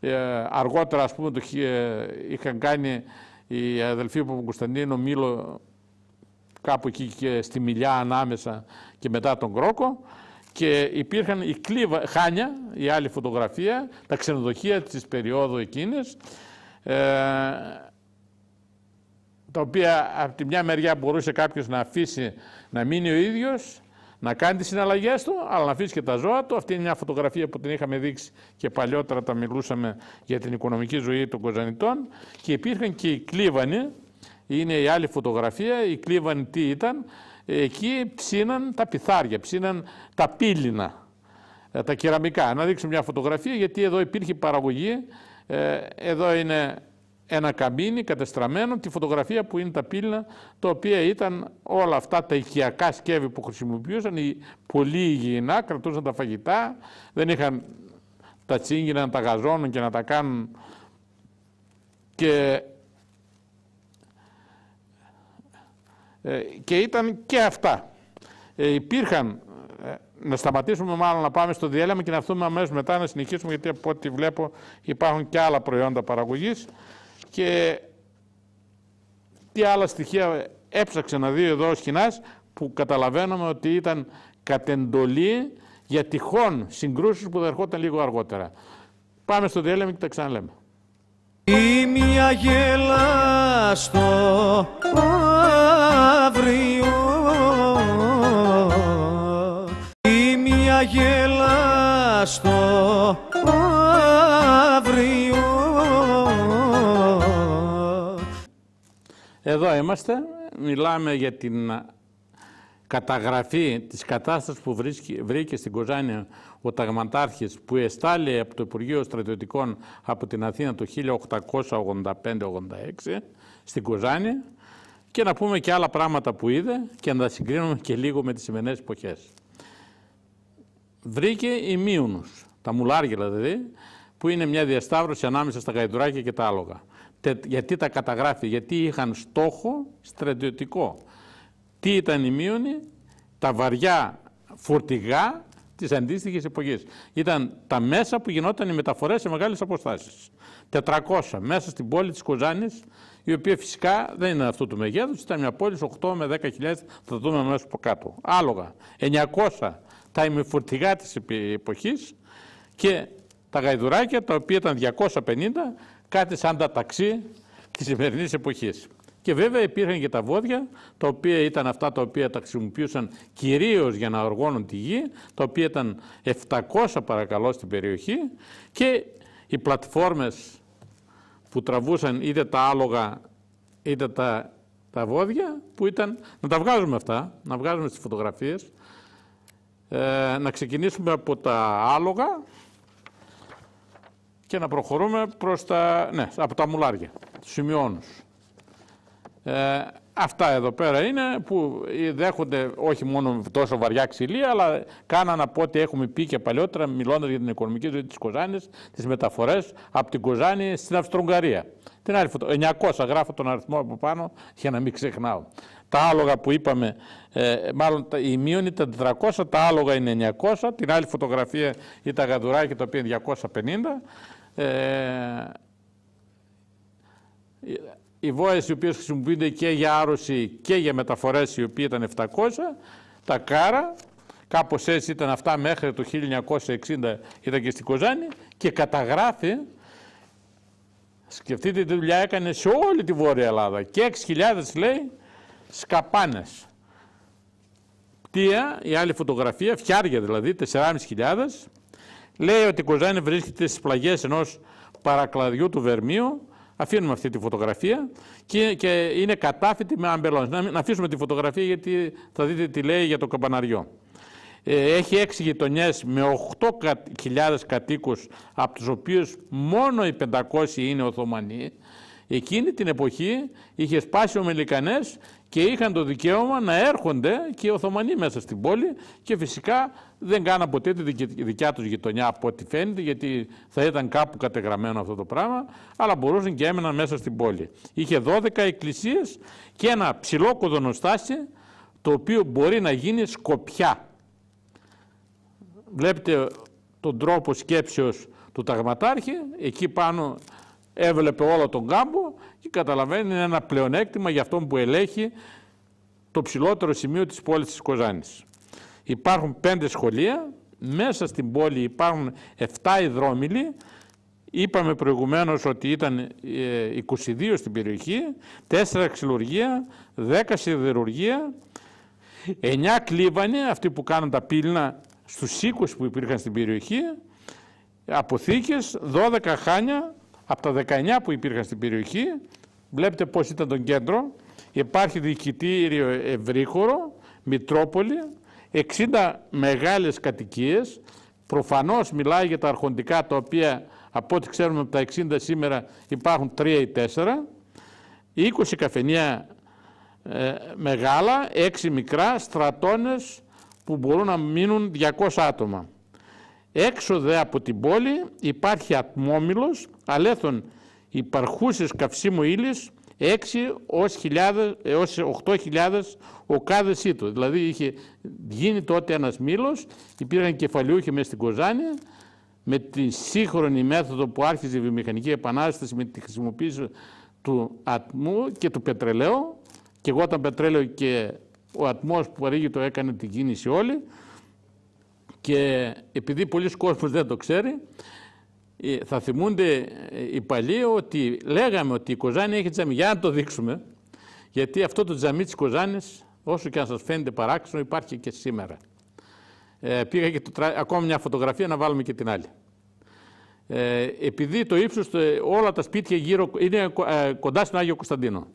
ε, αργότερα ας πούμε το, ε, είχαν κάνει οι αδελφοί από τον Κωνσταντίνο Μήλο κάπου εκεί και στη Μιλιά ανάμεσα και μετά τον Κρόκο και υπήρχαν η κλίβα, Χάνια, η άλλη φωτογραφία, τα ξενοδοχεία της περίοδου εκείνης ε, τα οποία από τη μια μεριά μπορούσε κάποιος να αφήσει να μείνει ο ίδιος, να κάνει τις συναλλαγές του, αλλά να αφήσει και τα ζώα του. Αυτή είναι μια φωτογραφία που την είχαμε δείξει και παλιότερα τα μιλούσαμε για την οικονομική ζωή των Κοζανιτών. Και υπήρχαν και οι κλίβανοι, είναι η άλλη φωτογραφία, η κλίβαν τι ήταν, εκεί ψήναν τα πιθάρια, ψήναν τα πύληνα, ε, τα κεραμικά. Να δείξω μια φωτογραφία γιατί εδώ υπήρχε παραγωγή, ε, εδώ είναι ένα καμπίνι κατεστραμμένο, τη φωτογραφία που είναι τα πύληνα, τα οποία ήταν όλα αυτά τα οικιακά σκεύη που χρησιμοποιούσαν, οι πολύ υγιεινά, κρατούσαν τα φαγητά, δεν είχαν τα τσίγκινα να τα γαζώνουν και να τα κάνουν Ε, και ήταν και αυτά. Ε, υπήρχαν, ε, να σταματήσουμε μάλλον να πάμε στο διέλεμα και να έρθουμε αμέσως μετά να συνεχίσουμε γιατί από ό,τι βλέπω υπάρχουν και άλλα προϊόντα παραγωγής και τι άλλα στοιχεία έψαξε να δει εδώ ο Σχοινάς που καταλαβαίνουμε ότι ήταν κατεντολή για τυχόν συγκρούσεις που θα ερχόταν λίγο αργότερα. Πάμε στο διέλεμα και τα ξαναλέμε. Ή μια γέλα στο αύριο Ή μια γέλα στο αύριο Εδώ είμαστε, μιλάμε για την καταγραφή της κατάστασης που βρήκε στην Κοζάνη ο Ταγματάρχης που εστάλει από το Υπουργείο Στρατιωτικών από την Αθήνα το 1885-86 στην Κοζάνη και να πούμε και άλλα πράγματα που είδε και να τα συγκρίνουμε και λίγο με τις σημερινές εποχές. Βρήκε η Μίουνους, τα μουλάργια δηλαδή, που είναι μια διασταύρωση ανάμεσα στα γαϊδουράκια και τα άλογα. Γιατί τα καταγράφει, γιατί είχαν στόχο στρατιωτικό τι ήταν η μείωνη, τα βαριά φορτηγά της αντίστοιχης εποχής. Ήταν τα μέσα που γινόταν οι μεταφορές σε μεγάλες αποστάσεις. 400 μέσα στην πόλη της Κοζάνης, η οποία φυσικά δεν είναι αυτού του μεγέθους, ήταν μια πόλη 8 με 10.000, θα το δούμε μέσα από κάτω. Άλογα, 900 τα ημιφορτηγά της εποχής και τα γαϊδουράκια, τα οποία ήταν 250, κάτι σαν τα ταξί της σημερινής εποχής. Και βέβαια υπήρχαν και τα βόδια, τα οποία ήταν αυτά τα οποία τα χρησιμοποιούσαν κυρίως για να οργώνουν τη γη, τα οποία ήταν 700 παρακαλώ στην περιοχή και οι πλατφόρμες που τραβούσαν είτε τα άλογα είτε τα, τα βόδια που ήταν, να τα βγάζουμε αυτά, να βγάζουμε στις φωτογραφίες, ε, να ξεκινήσουμε από τα άλογα και να προχωρούμε προς τα, ναι, από τα μουλάρια, τους σημειώνους. Ε, αυτά εδώ πέρα είναι που δέχονται όχι μόνο τόσο βαριά ξυλία, αλλά κάναν από ό,τι έχουμε πει και παλιότερα, μιλώντας για την οικονομική ζωή της Κοζάνης, τις μεταφορές από την Κοζάνη στην Αυστρογγαρία. Την άλλη φωτογραφία 900 γράφω τον αριθμό από πάνω για να μην ξεχνάω. Τα άλογα που είπαμε, ε, μάλλον η μείον ήταν 400, τα άλογα είναι 900, την άλλη φωτογραφία ήταν τα το τα οποία είναι 250. Ε, οι βόες οι οποίες χρησιμοποιούνται και για άρρωση και για μεταφορές οι οποίες ήταν 700, τα κάρα, κάπως έτσι ήταν αυτά μέχρι το 1960 ήταν και στην Κοζάνη και καταγράφει Σκεφτείτε τι δουλειά έκανε σε όλη τη Βόρεια Ελλάδα. Και 6.000 λέει σκαπάνες. Πτία, η άλλη φωτογραφία, φτιάρια δηλαδή, 4.500. Λέει ότι η Κοζάνη βρίσκεται στις πλαγιές ενός παρακλαδιού του Βερμίου Αφήνουμε αυτή τη φωτογραφία και, και είναι κατάφυτη με αμπελόνες. Να, αφήσουμε τη φωτογραφία γιατί θα δείτε τι λέει για το καμπαναριό. Ε, έχει έξι γειτονιές με 8.000 κατοίκους, από τους οποίους μόνο οι 500 είναι Οθωμανοί, Εκείνη την εποχή είχε σπάσει ο Μελικανές και είχαν το δικαίωμα να έρχονται και οι Οθωμανοί μέσα στην πόλη και φυσικά δεν κάναν ποτέ τη δικιά τους γειτονιά από ό,τι φαίνεται γιατί θα ήταν κάπου κατεγραμμένο αυτό το πράγμα αλλά μπορούσαν και έμεναν μέσα στην πόλη. Είχε 12 εκκλησίες και ένα ψηλό κοδονοστάσι το οποίο μπορεί να γίνει σκοπιά. Βλέπετε τον τρόπο σκέψεως του ταγματάρχη, εκεί πάνω Έβλεπε όλο τον κάμπο και καταλαβαίνει είναι ένα πλεονέκτημα για αυτόν που ελέγχει το ψηλότερο σημείο της πόλης της Κοζάνης. Υπάρχουν πέντε σχολεία, μέσα στην πόλη υπάρχουν 7 υδρόμιλοι, είπαμε προηγουμένως ότι ήταν 22 ε, στην περιοχή, 4 ξυλουργία, 10 σιδηρουργία, 9 κλίβανε, αυτοί που κάνουν τα πύληνα στους οίκους που υπήρχαν στην περιοχή, αποθήκες, 12 χάνια, από τα 19 που υπήρχαν στην περιοχή, βλέπετε πώς ήταν το κέντρο, υπάρχει διοικητήριο ευρύχωρο, Μητρόπολη, 60 μεγάλες κατοικίες, προφανώς μιλάει για τα αρχοντικά τα οποία από ό,τι ξέρουμε από τα 60 σήμερα υπάρχουν 3 ή 4, 20 καφενεία ε, μεγάλα, 6 μικρά, στρατώνες που μπορούν να μείνουν 200 άτομα. Έξω δε από την πόλη υπάρχει ατμόμυλος αλέθων υπαρχούσες καυσίμου ύλης 6 έως, 8.000 έως 8.000 οκάδες Δηλαδή είχε γίνει τότε ένας μήλος, υπήρχαν κεφαλιούχοι μέσα στην Κοζάνη, με τη σύγχρονη μέθοδο που άρχιζε η βιομηχανική επανάσταση με τη χρησιμοποίηση του ατμού και του πετρελαίου και εγώ όταν πετρέλαιο και ο ατμός που παρήγει το έκανε την κίνηση όλη και επειδή πολλοί κόσμος δεν το ξέρει ε, θα θυμούνται ε, οι παλιοί ότι λέγαμε ότι η Κοζάνη έχει τζαμί. Για να το δείξουμε, γιατί αυτό το τζαμί της Κοζάνης, όσο και αν σας φαίνεται παράξενο, υπάρχει και σήμερα. Ε, πήγα και το, ακόμα μια φωτογραφία να βάλουμε και την άλλη. Ε, επειδή το ύψος, ε, όλα τα σπίτια γύρω είναι κοντά στον Άγιο Κωνσταντίνο,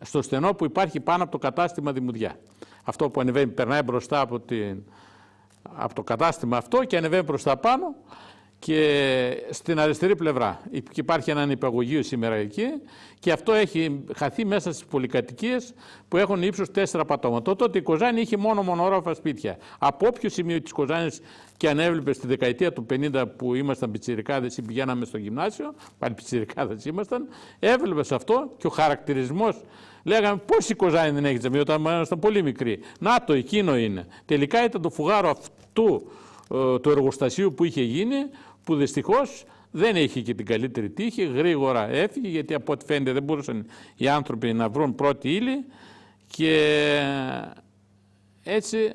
στο στενό που υπάρχει πάνω από το κατάστημα Δημουδιά. Αυτό που ανεβαίνει, περνάει μπροστά από, την, από το κατάστημα αυτό και ανεβαίνει προς τα πάνω και στην αριστερή πλευρά. Υπάρχει έναν υπαγωγείο σήμερα εκεί και αυτό έχει χαθεί μέσα στις πολυκατοικίες που έχουν ύψος 4 πατώματα. Τότε η Κοζάνη είχε μόνο μονόροφα σπίτια. Από όποιο σημείο της Κοζάνης και αν έβλεπες στη δεκαετία του 50 που ήμασταν πιτσιρικάδες ή πηγαίναμε στο γυμνάσιο, πάλι πιτσιρικάδες ήμασταν, έβλεπες αυτό και ο χαρακτηρισμός Λέγαμε πώς η Κοζάνη δεν έχει τζαμί όταν ήμασταν πολύ μικροί. Να το, εκείνο είναι. Τελικά ήταν το φουγάρο αυτού ε, του εργοστασίου που είχε γίνει που δυστυχώς δεν είχε και την καλύτερη τύχη, γρήγορα έφυγε γιατί από ό,τι φαίνεται δεν μπορούσαν οι άνθρωποι να βρουν πρώτη ύλη και έτσι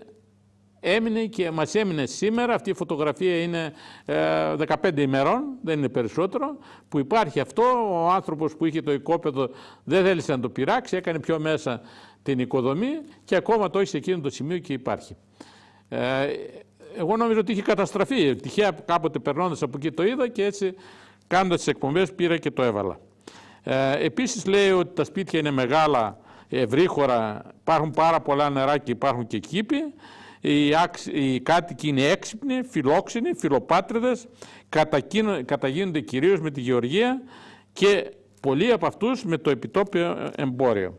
έμεινε και μας έμεινε σήμερα, αυτή η φωτογραφία είναι 15 ε, ημερών, δεν είναι περισσότερο, που υπάρχει αυτό, ο άνθρωπος που είχε το οικόπεδο δεν θέλησε να το πειράξει, έκανε πιο μέσα την οικοδομή και ακόμα το έχει σε εκείνο το σημείο και υπάρχει. Ε, εγώ νομίζω ότι είχε καταστραφεί. Τυχαία κάποτε περνώντας από εκεί το είδα και έτσι κάνοντας τις εκπομπές πήρα και το έβαλα. Ε, Επίσης λέει ότι τα σπίτια είναι μεγάλα, ε, ευρύχωρα, υπάρχουν πάρα πολλά νερά και υπάρχουν και κήποι. Οι, οι κάτοικοι είναι έξυπνοι, φιλόξενοι, φιλοπάτριδες, καταγίνονται κυρίως με τη γεωργία και πολλοί από αυτούς με το επιτόπιο εμπόριο.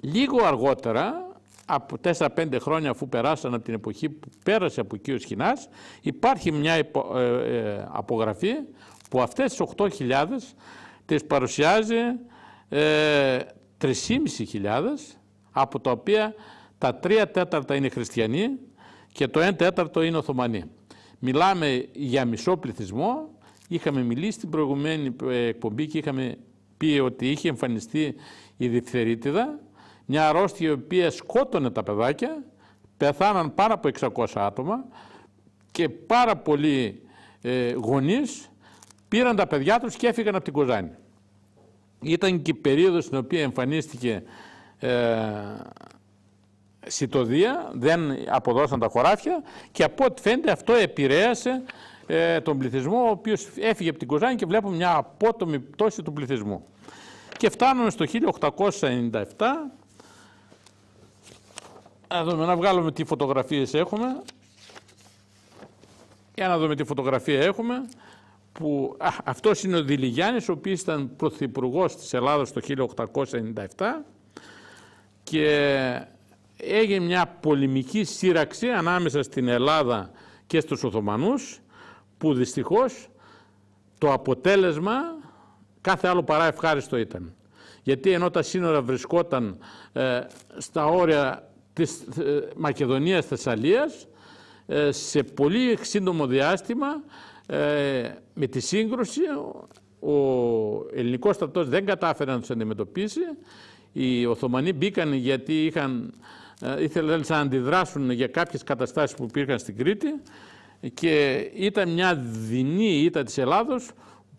Λίγο αργότερα από 4-5 χρόνια αφού περάσαν από την εποχή που πέρασε από εκεί ο Σχοινάς, υπάρχει μια ε, ε, απογραφή που αυτές τις 8.000 τις παρουσιάζει ε, 3.500 από τα οποία τα 3 τέταρτα είναι χριστιανοί και το 1 τέταρτο είναι Οθωμανοί. Μιλάμε για μισό πληθυσμό. Είχαμε μιλήσει στην προηγουμένη ε, εκπομπή και είχαμε πει ότι είχε εμφανιστεί η διφθερίτιδα μια αρρώστια η οποία σκότωνε τα παιδάκια, πεθάναν πάνω από 600 άτομα και πάρα πολλοί ε, γονείς πήραν τα παιδιά τους και έφυγαν από την Κοζάνη. Ήταν και η περίοδος στην οποία εμφανίστηκε ε, σιτοδία, δεν αποδώσαν τα χωράφια και από ό,τι φαίνεται αυτό επηρέασε ε, τον πληθυσμό ο οποίος έφυγε από την Κοζάνη και βλέπουμε μια απότομη πτώση του πληθυσμού. Και φτάνουμε στο 1897 να δούμε, να βγάλουμε τι φωτογραφίες έχουμε. Για να δούμε τι φωτογραφία έχουμε. Που, αυτός είναι ο Δηλιγιάννης, ο οποίος ήταν πρωθυπουργός της Ελλάδας το 1897 και έγινε μια πολεμική σύραξη ανάμεσα στην Ελλάδα και στους Οθωμανούς που δυστυχώς το αποτέλεσμα κάθε άλλο παρά ευχάριστο ήταν. Γιατί ενώ τα σύνορα βρισκόταν ε, στα όρια της ε, Μακεδονίας Θεσσαλίας ε, σε πολύ σύντομο διάστημα ε, με τη σύγκρουση ο ελληνικός στρατός δεν κατάφερε να τους αντιμετωπίσει οι Οθωμανοί μπήκαν γιατί είχαν, ήθελαν να αντιδράσουν για κάποιες καταστάσεις που υπήρχαν στην Κρήτη και ήταν μια δεινή ήττα της Ελλάδος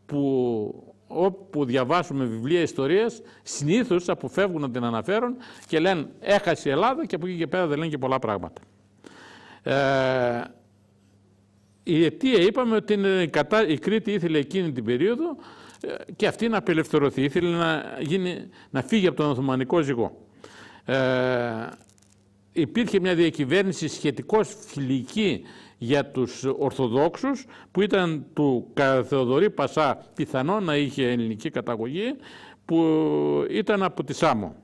που όπου διαβάσουμε βιβλία ιστορίες, συνήθως αποφεύγουν να την αναφέρουν και λένε έχασε η Ελλάδα και από εκεί και πέρα δεν λένε και πολλά πράγματα. Ε, η αιτία είπαμε ότι είναι, η Κρήτη ήθελε εκείνη την περίοδο ε, και αυτή να απελευθερωθεί, ήθελε να, γίνει, να φύγει από τον Οθωμανικό ζυγό. Ε, υπήρχε μια διακυβέρνηση σχετικώς φιλική για τους Ορθοδόξους που ήταν του Θεοδωρή Πασά πιθανό να είχε ελληνική καταγωγή που ήταν από τη Σάμο.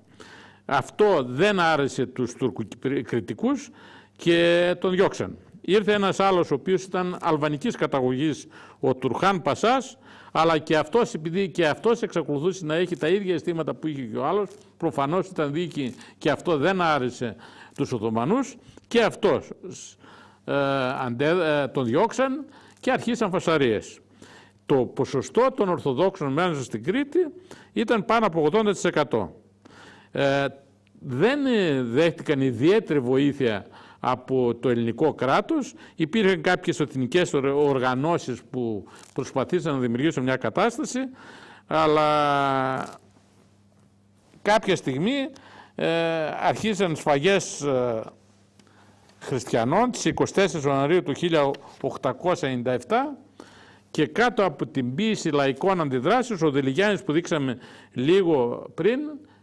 Αυτό δεν άρεσε τους τουρκοκριτικούς και τον διώξαν. Ήρθε ένας άλλος ο οποίος ήταν αλβανικής καταγωγής, ο Τουρχάν Πασάς, αλλά και αυτός, επειδή και αυτός εξακολουθούσε να έχει τα ίδια αισθήματα που είχε και ο άλλος, προφανώς ήταν δίκη και αυτό δεν άρεσε τους Οθωμανούς και αυτός ε, ε, τον διώξαν και αρχίσαν φασαρίες. Το ποσοστό των Ορθοδόξων μέσα στην Κρήτη ήταν πάνω από 80%. Ε, δεν ε, δέχτηκαν ιδιαίτερη βοήθεια από το ελληνικό κράτος. Υπήρχαν κάποιες εθνικές οργανώσεις που προσπαθήσαν να δημιουργήσουν μια κατάσταση, αλλά κάποια στιγμή ε, αρχίσαν σφαγές χριστιανών στις 24 Ιανουαρίου του 1897 και κάτω από την πίεση λαϊκών αντιδράσεων ο Δελιγιάννης που δείξαμε λίγο πριν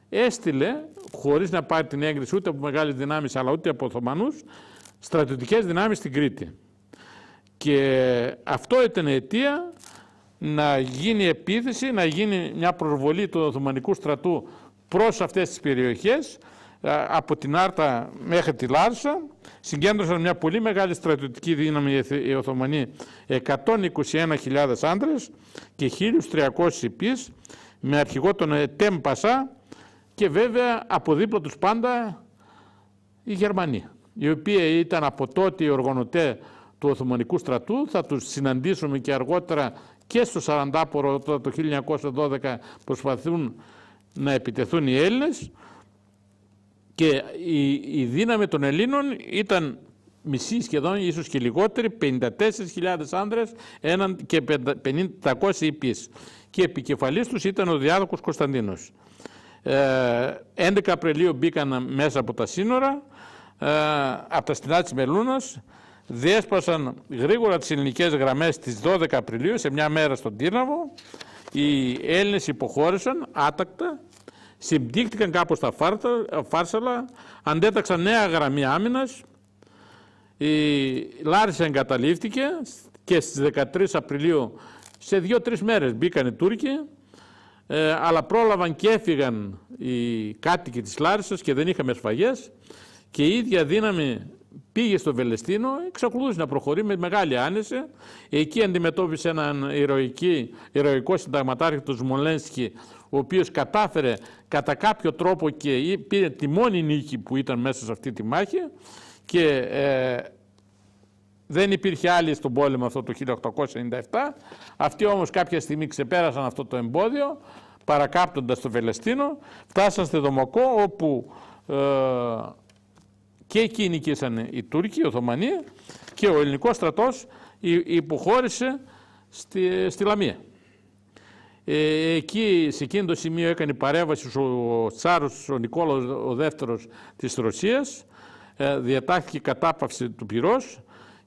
έστειλε χωρίς να πάρει την έγκριση ούτε από μεγάλες δυνάμεις αλλά ούτε από Οθωμανούς στρατιωτικές δυνάμεις στην Κρήτη. Και αυτό ήταν αιτία να γίνει επίθεση, να γίνει μια προβολή του Οθωμανικού στρατού προς αυτές τις περιοχές ε, από την Άρτα μέχρι τη Λάρσα, συγκέντρωσαν μια πολύ μεγάλη στρατιωτική δύναμη οι Οθωμανοί 121.000 άντρες και 1.300 υπείς με αρχηγό τον Ετέμ Πασά και βέβαια από δίπλα τους πάντα οι Γερμανοί οι οποίοι ήταν από τότε οι οργανωτέ του Οθωμανικού στρατού θα τους συναντήσουμε και αργότερα και στο Σαραντάπορο το 1912 προσπαθούν να επιτεθούν οι Έλληνες και η, δύναμη των Ελλήνων ήταν μισή σχεδόν, ίσως και λιγότερη, 54.000 άνδρες έναν και 500 υπείς. Και επικεφαλής τους ήταν ο διάδοχος Κωνσταντίνος. 11 ε, Απριλίου μπήκαν μέσα από τα σύνορα, ε, από τα στενά της Μελούνας, διέσπασαν γρήγορα τις ελληνικές γραμμές στις 12 Απριλίου, σε μια μέρα στον Τύρναβο. Οι Έλληνες υποχώρησαν άτακτα Συμπτύχθηκαν κάπως τα ε, φάρσαλα, αντέταξαν νέα γραμμή άμυνας, η Λάρισα εγκαταλείφθηκε και στις 13 Απριλίου σε δύο-τρεις μέρες μπήκαν οι Τούρκοι, ε, αλλά πρόλαβαν και έφυγαν οι κάτοικοι της Λάρισας και δεν είχαμε σφαγές και η ίδια δύναμη πήγε στο Βελεστίνο, εξακολούθησε να προχωρεί με μεγάλη άνεση. Εκεί αντιμετώπισε έναν ηρωική, ηρωικό συνταγματάρχη, του Σμολένσκι, ο οποίος κατάφερε κατά κάποιο τρόπο και πήρε τη μόνη νίκη που ήταν μέσα σε αυτή τη μάχη και ε, δεν υπήρχε άλλη στον πόλεμο αυτό το 1897. Αυτοί όμως κάποια στιγμή ξεπέρασαν αυτό το εμπόδιο παρακάπτοντας το Βελεστίνο, φτάσαν στη Δομοκό όπου ε, και εκεί νικήσαν οι Τούρκοι, οι Οθωμανοί και ο ελληνικός στρατός υποχώρησε στη, στη Λαμία. Ε, εκεί, σε εκείνο το σημείο έκανε παρέμβαση ο Τσάρος, ο Νικόλαος ο δεύτερος της Ρωσίας, ε, διατάχθηκε κατάπαυση του πυρός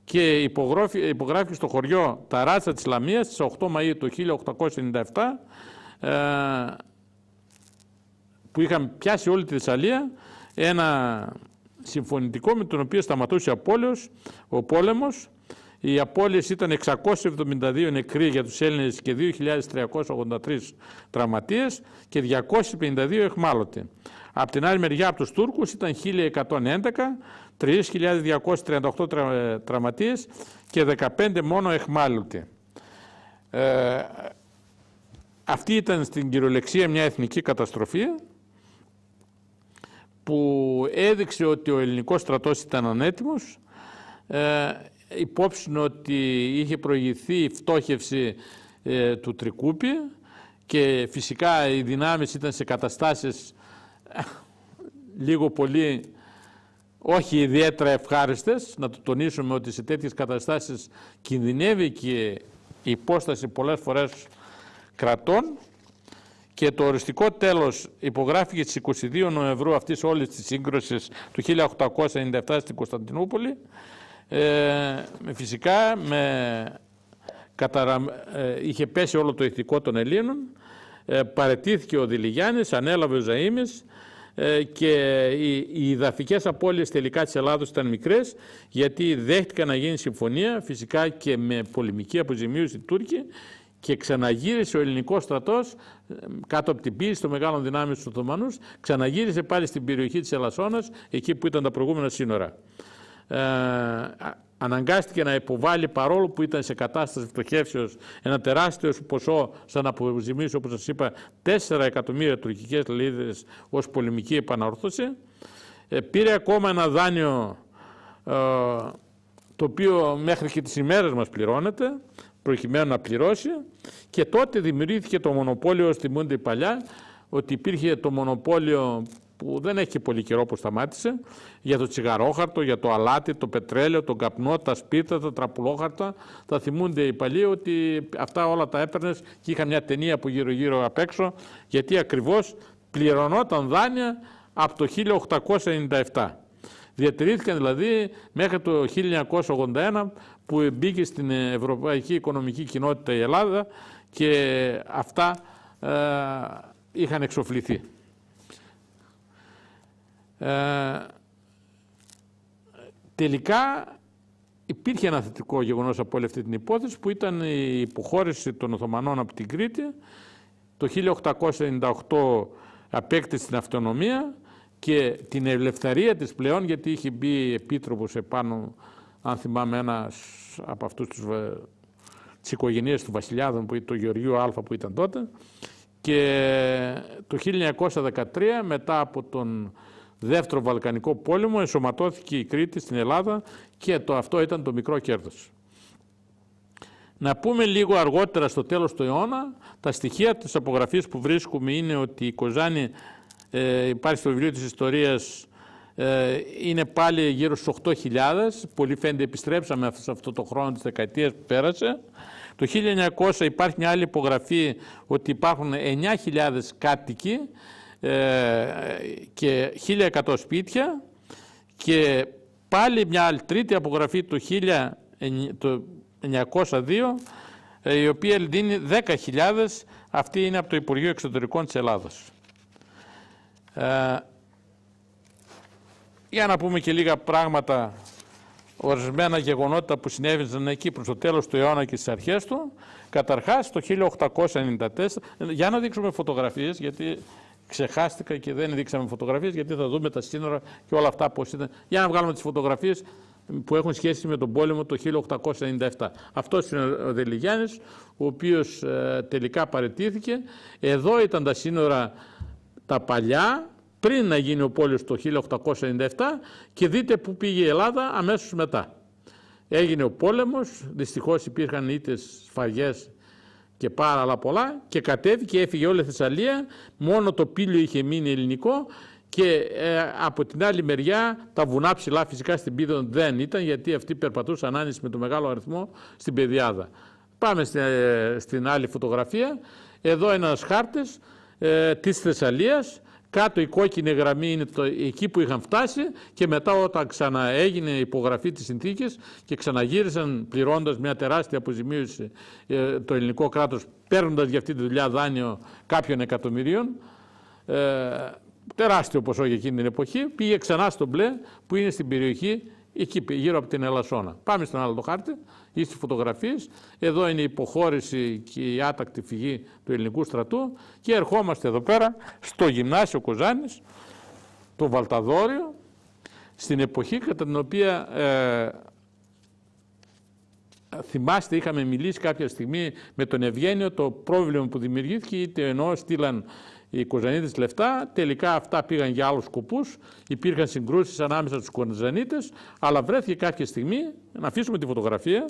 και υπογράφει, στο χωριό Ταράτσα της Λαμίας στις 8 Μαΐου του 1897 ε, που είχαν πιάσει όλη τη Θεσσαλία ένα συμφωνητικό με τον οποίο σταματούσε απόλυτα ο πόλεμος οι απώλειες ήταν 672 νεκροί για τους Έλληνες και 2.383 τραυματίες και 252 εχμάλωτοι. Από την άλλη μεριά από τους Τούρκους ήταν 1.111, 3.238 τραυματίες και 15 μόνο εχμάλωτοι. Ε, αυτή ήταν στην κυριολεξία μια εθνική καταστροφή που έδειξε ότι ο ελληνικός στρατός ήταν ανέτοιμος ε, υπόψη ότι είχε προηγηθεί η φτώχευση ε, του Τρικούπη και φυσικά οι δυνάμεις ήταν σε καταστάσεις ε, λίγο πολύ όχι ιδιαίτερα ευχάριστες, να το τονίσουμε ότι σε τέτοιες καταστάσεις κινδυνεύει και η υπόσταση πολλές φορές κρατών και το οριστικό τέλος υπογράφηκε στις 22 Νοεμβρίου αυτής όλης της σύγκρουσης του 1897 στην Κωνσταντινούπολη ε, φυσικά με, καταρα, ε, είχε πέσει όλο το ηθικό των Ελλήνων, ε, παρετήθηκε ο Δηλιγιάννης, ανέλαβε ο Ζαΐμης ε, και οι, οι δαφικές απώλειες τελικά της Ελλάδος ήταν μικρές γιατί δέχτηκαν να γίνει συμφωνία φυσικά και με πολεμική αποζημίωση Τούρκη και ξαναγύρισε ο ελληνικός στρατός ε, κάτω από την πίεση των μεγάλων δυνάμεων του Οθωμανούς, ξαναγύρισε πάλι στην περιοχή της Ελασσόνας, εκεί που ήταν τα προηγούμενα σύνορα αναγκάστηκε να υποβάλει παρόλο που ήταν σε κατάσταση φτωχεύσεως ένα τεράστιο ποσό σαν αποζημίσει, όπως σας είπα 4 εκατομμύρια τουρκικές λίδες ως πολεμική επαναόρθωση πήρε ακόμα ένα δάνειο το οποίο μέχρι και τις ημέρες μας πληρώνεται προκειμένου να πληρώσει και τότε δημιουργήθηκε το μονοπόλιο θυμούνται παλιά ότι υπήρχε το μονοπόλιο που δεν έχει πολύ καιρό που σταμάτησε, για το τσιγαρόχαρτο, για το αλάτι, το πετρέλαιο, τον καπνό, τα σπίτια, τα τραπουλόχαρτα. Θα θυμούνται οι παλιοί ότι αυτά όλα τα έπαιρνες και είχα μια ταινια που από γύρω-γύρω απ' έξω, γιατί ακριβώς πληρωνόταν δάνεια από το 1897. Διατηρήθηκαν δηλαδή μέχρι το 1981 που μπήκε στην Ευρωπαϊκή Οικονομική Κοινότητα η Ελλάδα και αυτά ε, είχαν εξοφληθεί. Ε, τελικά υπήρχε ένα θετικό γεγονός από όλη αυτή την υπόθεση που ήταν η υποχώρηση των Οθωμανών από την Κρήτη το 1898 απέκτησε την αυτονομία και την ελευθερία της πλέον γιατί είχε μπει επίτροπος επάνω αν θυμάμαι ένας από αυτούς τους, ε, τις του βασιλιάδων που, το Γεωργίου Α που ήταν τότε και το 1913 μετά από τον δεύτερο Βαλκανικό πόλεμο, ενσωματώθηκε η Κρήτη στην Ελλάδα και το, αυτό ήταν το μικρό κέρδος. Να πούμε λίγο αργότερα στο τέλος του αιώνα, τα στοιχεία της απογραφής που βρίσκουμε είναι ότι η Κοζάνη ε, υπάρχει στο βιβλίο της ιστορίας ε, είναι πάλι γύρω στους 8.000, πολύ φαίνεται επιστρέψαμε σε αυτό το χρόνο της δεκαετίας που πέρασε. Το 1900 υπάρχει μια άλλη υπογραφή ότι υπάρχουν 9.000 κάτοικοι ε, και 1100 σπίτια και πάλι μια άλλη τρίτη απογραφή του 1902 ε, η οποία δίνει 10.000 αυτή είναι από το Υπουργείο Εξωτερικών της Ελλάδος. Ε, για να πούμε και λίγα πράγματα ορισμένα γεγονότα που συνέβησαν εκεί προς το τέλος του αιώνα και στις αρχές του. Καταρχάς το 1894, για να δείξουμε φωτογραφίες γιατί ξεχάστηκα και δεν δείξαμε φωτογραφίες γιατί θα δούμε τα σύνορα και όλα αυτά πώς ήταν. Για να βγάλουμε τις φωτογραφίες που έχουν σχέση με τον πόλεμο το 1897. Αυτός είναι ο Δελιγιάννης, ο οποίος ε, τελικά παρετήθηκε. Εδώ ήταν τα σύνορα τα παλιά, πριν να γίνει ο πόλεμος το 1897 και δείτε που πήγε η Ελλάδα αμέσως μετά. Έγινε ο πόλεμος, δυστυχώς υπήρχαν είτε σφαγές και πάρα άλλα πολλά και κατέβηκε, έφυγε όλη η Θεσσαλία, μόνο το πύλιο είχε μείνει ελληνικό και ε, από την άλλη μεριά τα βουνά ψηλά φυσικά στην Πίδον δεν ήταν γιατί αυτοί περπατούσαν άνεση με το μεγάλο αριθμό στην Πεδιάδα. Πάμε στην, ε, στην άλλη φωτογραφία. Εδώ ένας χάρτης ε, της Θεσσαλίας κάτω η κόκκινη γραμμή είναι το, εκεί που είχαν φτάσει και μετά όταν ξαναέγινε η υπογραφή της συνθήκης και ξαναγύρισαν πληρώντας μια τεράστια αποζημίωση ε, το ελληνικό κράτος παίρνοντας για αυτή τη δουλειά δάνειο κάποιων εκατομμυρίων ε, τεράστιο ποσό για εκείνη την εποχή πήγε ξανά στο μπλε που είναι στην περιοχή εκεί γύρω από την Ελασσόνα. Πάμε στον άλλο το χάρτη ή στις φωτογραφίες. Εδώ είναι η υποχώρηση και η άτακτη φυγή του ελληνικού στρατού και ερχόμαστε εδώ πέρα στο γυμνάσιο Κοζάνης, το Βαλταδόριο, στην εποχή κατά την οποία ε, θυμάστε είχαμε μιλήσει κάποια στιγμή με τον Ευγένιο το πρόβλημα που δημιουργήθηκε είτε ενώ στείλαν οι Κοζανίτε λεφτά. Τελικά αυτά πήγαν για άλλους σκοπούς. Υπήρχαν συγκρούσεις ανάμεσα στους Κοζανίτε. αλλά βρέθηκε κάποια στιγμή, να αφήσουμε τη φωτογραφία,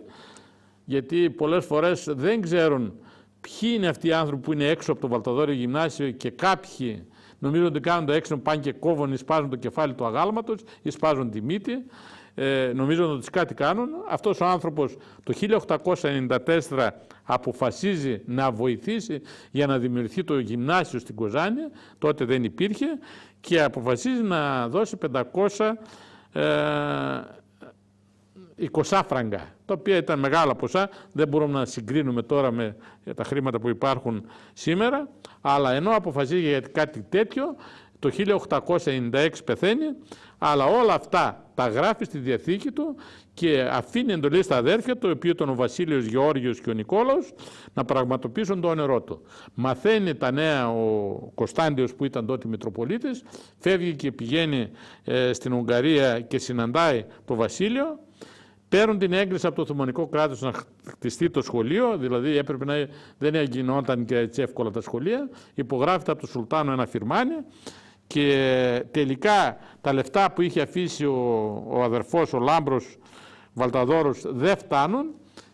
γιατί πολλές φορές δεν ξέρουν ποιοι είναι αυτοί οι άνθρωποι που είναι έξω από το Βαλταδόριο Γυμνάσιο και κάποιοι νομίζουν ότι κάνουν το έξω, πάνε και κόβουν ή σπάζουν το κεφάλι του αγάλματος ή σπάζουν τη μύτη ε, νομίζω ότι κάτι κάνουν. Αυτός ο άνθρωπος το 1894 αποφασίζει να βοηθήσει για να δημιουργηθεί το γυμνάσιο στην Κοζάνη, τότε δεν υπήρχε, και αποφασίζει να δώσει 500 ε, φραγκα, τα οποία ήταν μεγάλα ποσά, δεν μπορούμε να συγκρίνουμε τώρα με τα χρήματα που υπάρχουν σήμερα, αλλά ενώ αποφασίζει για κάτι τέτοιο, το 1896 πεθαίνει, αλλά όλα αυτά τα γράφει στη Διαθήκη του και αφήνει εντολή στα αδέρφια του, οποίο ήταν ο Βασίλειος Γεώργιος και ο Νικόλαος, να πραγματοποιήσουν το όνειρό του. Μαθαίνει τα νέα ο Κωνσταντιος που ήταν τότε Μητροπολίτης, φεύγει και πηγαίνει ε, στην Ουγγαρία και συναντάει το Βασίλειο, Παίρνουν την έγκριση από το Οθωμανικό κράτος να χτιστεί το σχολείο, δηλαδή έπρεπε να ε, δεν γινόταν και έτσι εύκολα τα σχολεία. Υπογράφεται από τον Σουλτάνο ένα φιρμάνι και τελικά τα λεφτά που είχε αφήσει ο, αδερφός, ο Λάμπρος Βαλταδόρος δεν φτάνουν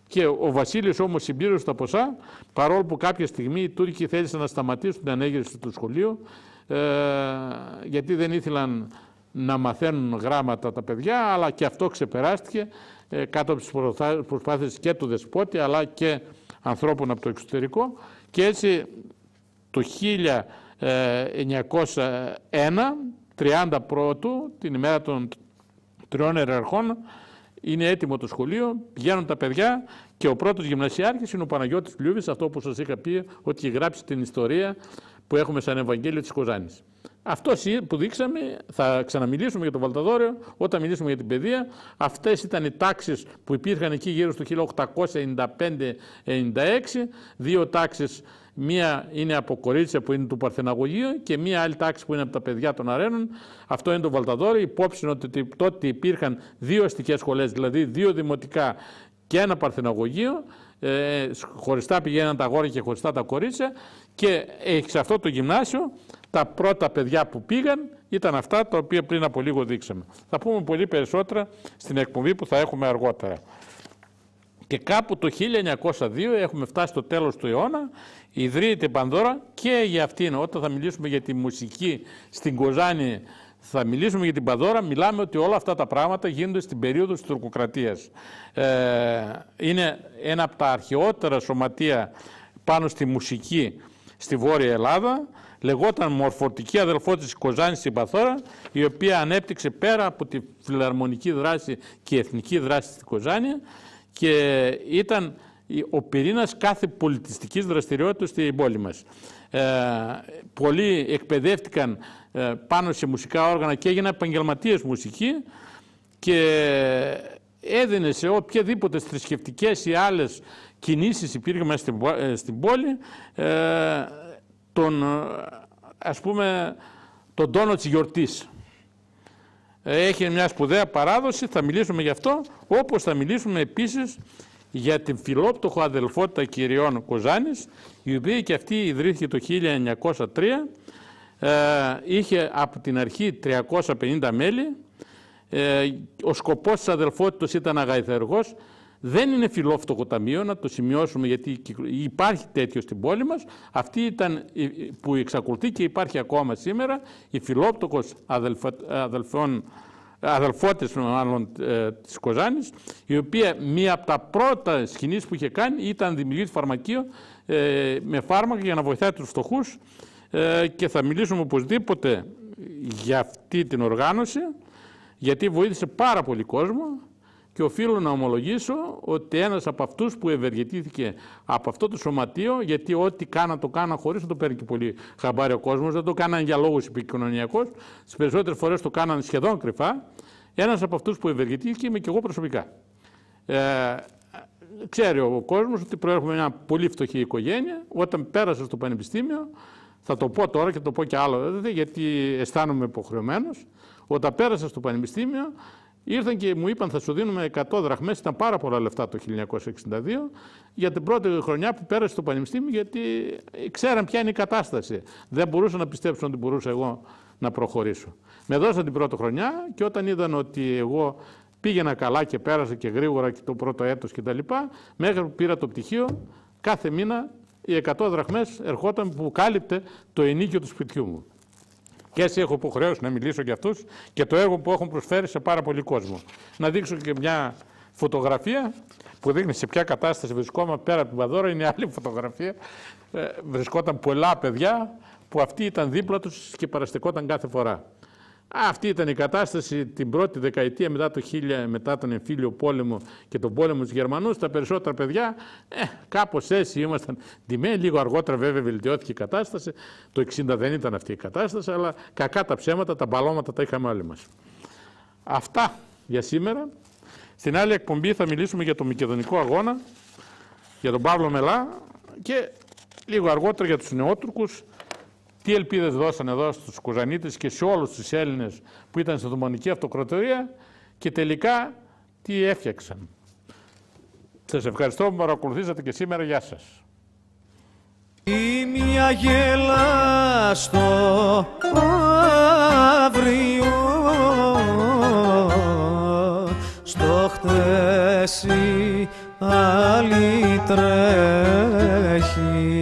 και ο Βασίλης όμως συμπλήρωσε τα ποσά παρόλο που κάποια στιγμή οι Τούρκοι θέλησαν να σταματήσουν την ανέγερση του σχολείου ε, γιατί δεν ήθελαν να μαθαίνουν γράμματα τα παιδιά αλλά και αυτό ξεπεράστηκε ε, κάτω από τις προσπάθειες και του Δεσπότη αλλά και ανθρώπων από το εξωτερικό και έτσι το 1000 901, ε, 31 πρώτου, την ημέρα των τριών ερεαρχών. είναι έτοιμο το σχολείο, πηγαίνουν τα παιδιά και ο πρώτος γυμνασιάρχης είναι ο Παναγιώτης Πλιούβης, αυτό που σας είχα πει ότι έχει γράψει την ιστορία που έχουμε σαν Ευαγγέλιο της Κοζάνης. Αυτό που δείξαμε, θα ξαναμιλήσουμε για το Βαλταδόριο όταν μιλήσουμε για την παιδεία. αυτές ήταν οι τάξεις... που υπήρχαν εκεί γύρω στο 1895-96. Δύο τάξεις... Μία είναι από κορίτσια που είναι του Παρθεναγωγείου και μία άλλη τάξη που είναι από τα παιδιά των Αρένων. Αυτό είναι το Βαλταδόρι. Υπόψη ότι τότε υπήρχαν δύο αστικές σχολές, δηλαδή δύο δημοτικά και ένα Παρθεναγωγείο. Ε, χωριστά πηγαίναν τα αγόρια και χωριστά τα κορίτσια. Και σε αυτό το γυμνάσιο τα πρώτα παιδιά που πήγαν ήταν αυτά τα οποία πριν από λίγο δείξαμε. Θα πούμε πολύ περισσότερα στην εκπομπή που θα έχουμε αργότερα. Και κάπου το 1902 έχουμε φτάσει στο τέλος του αιώνα, ιδρύεται η Πανδώρα και για αυτήν όταν θα μιλήσουμε για τη μουσική στην Κοζάνη θα μιλήσουμε για την Πανδώρα, μιλάμε ότι όλα αυτά τα πράγματα γίνονται στην περίοδο της τουρκοκρατίας. Ε, είναι ένα από τα αρχαιότερα σωματεία πάνω στη μουσική στη Βόρεια Ελλάδα, λεγόταν μορφωτική αδελφό της Κοζάνης στην Παθώρα, η οποία ανέπτυξε πέρα από τη φιλαρμονική δράση και η εθνική δράση στην Κοζάνη, και ήταν ο πυρήνας κάθε πολιτιστικής δραστηριότητας στην πόλη μας. Ε, πολλοί εκπαιδεύτηκαν ε, πάνω σε μουσικά όργανα και έγιναν επαγγελματίες μουσική και έδινε σε οποιαδήποτε θρησκευτικές ή άλλες κινήσεις υπήρχε μέσα στην, ε, πόλη ε, τον, ε, ας πούμε, τον τόνο της γιορτής έχει μια σπουδαία παράδοση, θα μιλήσουμε γι' αυτό, όπως θα μιλήσουμε επίσης για την φιλόπτωχο αδελφότητα κυριών Κοζάνης, η οποία και αυτή ιδρύθηκε το 1903, ε, είχε από την αρχή 350 μέλη, ε, ο σκοπός της αδελφότητας ήταν αγαϊθεργός, δεν είναι φιλόφτωχο ταμείο, να το σημειώσουμε γιατί υπάρχει τέτοιο στην πόλη μας. Αυτή ήταν που εξακολουθεί και υπάρχει ακόμα σήμερα η φιλόπτωχος αδελφών αδελφότες μάλλον ε, της Κοζάνης, η οποία μία από τα πρώτα σκηνής που είχε κάνει ήταν δημιουργήσει φαρμακείο ε, με φάρμακα για να βοηθάει τους φτωχούς ε, και θα μιλήσουμε οπωσδήποτε για αυτή την οργάνωση, γιατί βοήθησε πάρα πολύ κόσμο και οφείλω να ομολογήσω ότι ένας από αυτούς που ευεργετήθηκε από αυτό το σωματείο, γιατί ό,τι κάνα το κάνα χωρίς να το παίρνει και πολύ χαμπάρι ο κόσμος, δεν το κάνανε για λόγους επικοινωνιακούς, τις περισσότερες φορές το κάνανε σχεδόν κρυφά, ένας από αυτούς που ευεργετήθηκε είμαι και εγώ προσωπικά. Ε, ξέρει ο κόσμος ότι προέρχομαι μια πολύ φτωχή οικογένεια, όταν πέρασα στο πανεπιστήμιο, θα το πω τώρα και το πω και άλλο, δηλαδή, γιατί αισθάνομαι υποχρεωμένος. Όταν πέρασα στο πανεπιστήμιο, Ήρθαν και μου είπαν θα σου δίνουμε 100 δραχμές, ήταν πάρα πολλά λεφτά το 1962, για την πρώτη χρονιά που πέρασε το Πανεπιστήμιο, γιατί ξέραν ποια είναι η κατάσταση. Δεν μπορούσαν να πιστέψουν ότι μπορούσα εγώ να προχωρήσω. Με δώσαν την πρώτη χρονιά και όταν είδαν ότι εγώ πήγαινα καλά και πέρασα και γρήγορα και το πρώτο έτος κτλ. Μέχρι που πήρα το πτυχίο, κάθε μήνα οι 100 δραχμές ερχόταν που κάλυπτε το ενίκιο του σπιτιού μου. Και έτσι έχω υποχρέωση να μιλήσω για αυτούς και το έργο που έχουν προσφέρει σε πάρα πολύ κόσμο. Να δείξω και μια φωτογραφία που δείχνει σε ποια κατάσταση βρισκόμαστε πέρα από την Παδόρα. Είναι άλλη φωτογραφία. Ε, βρισκόταν πολλά παιδιά που αυτοί ήταν δίπλα τους και παραστεκόταν κάθε φορά. Αυτή ήταν η κατάσταση την πρώτη δεκαετία μετά, το 1000, μετά τον εμφύλιο πόλεμο και τον πόλεμο του Γερμανούς. Τα περισσότερα παιδιά ε, κάπως έτσι ήμασταν ντυμένοι. Λίγο αργότερα βέβαια βελτιώθηκε η κατάσταση. Το 60 δεν ήταν αυτή η κατάσταση, αλλά κακά τα ψέματα, τα μπαλώματα τα είχαμε όλοι μας. Αυτά για σήμερα. Στην άλλη εκπομπή θα μιλήσουμε για τον Μικεδονικό αγώνα, για τον Παύλο Μελά και λίγο αργότερα για τους νεότουρκους. Τι ελπίδες δώσαν εδώ στους Κουζανίτες και σε όλους τους Έλληνες που ήταν στην Δουμανική Αυτοκρατορία και τελικά τι έφτιαξαν. Σας ευχαριστώ που με παρακολουθήσατε και σήμερα. Γεια σας. Η μια γέλα στο αύριο στο άλλη τρέχει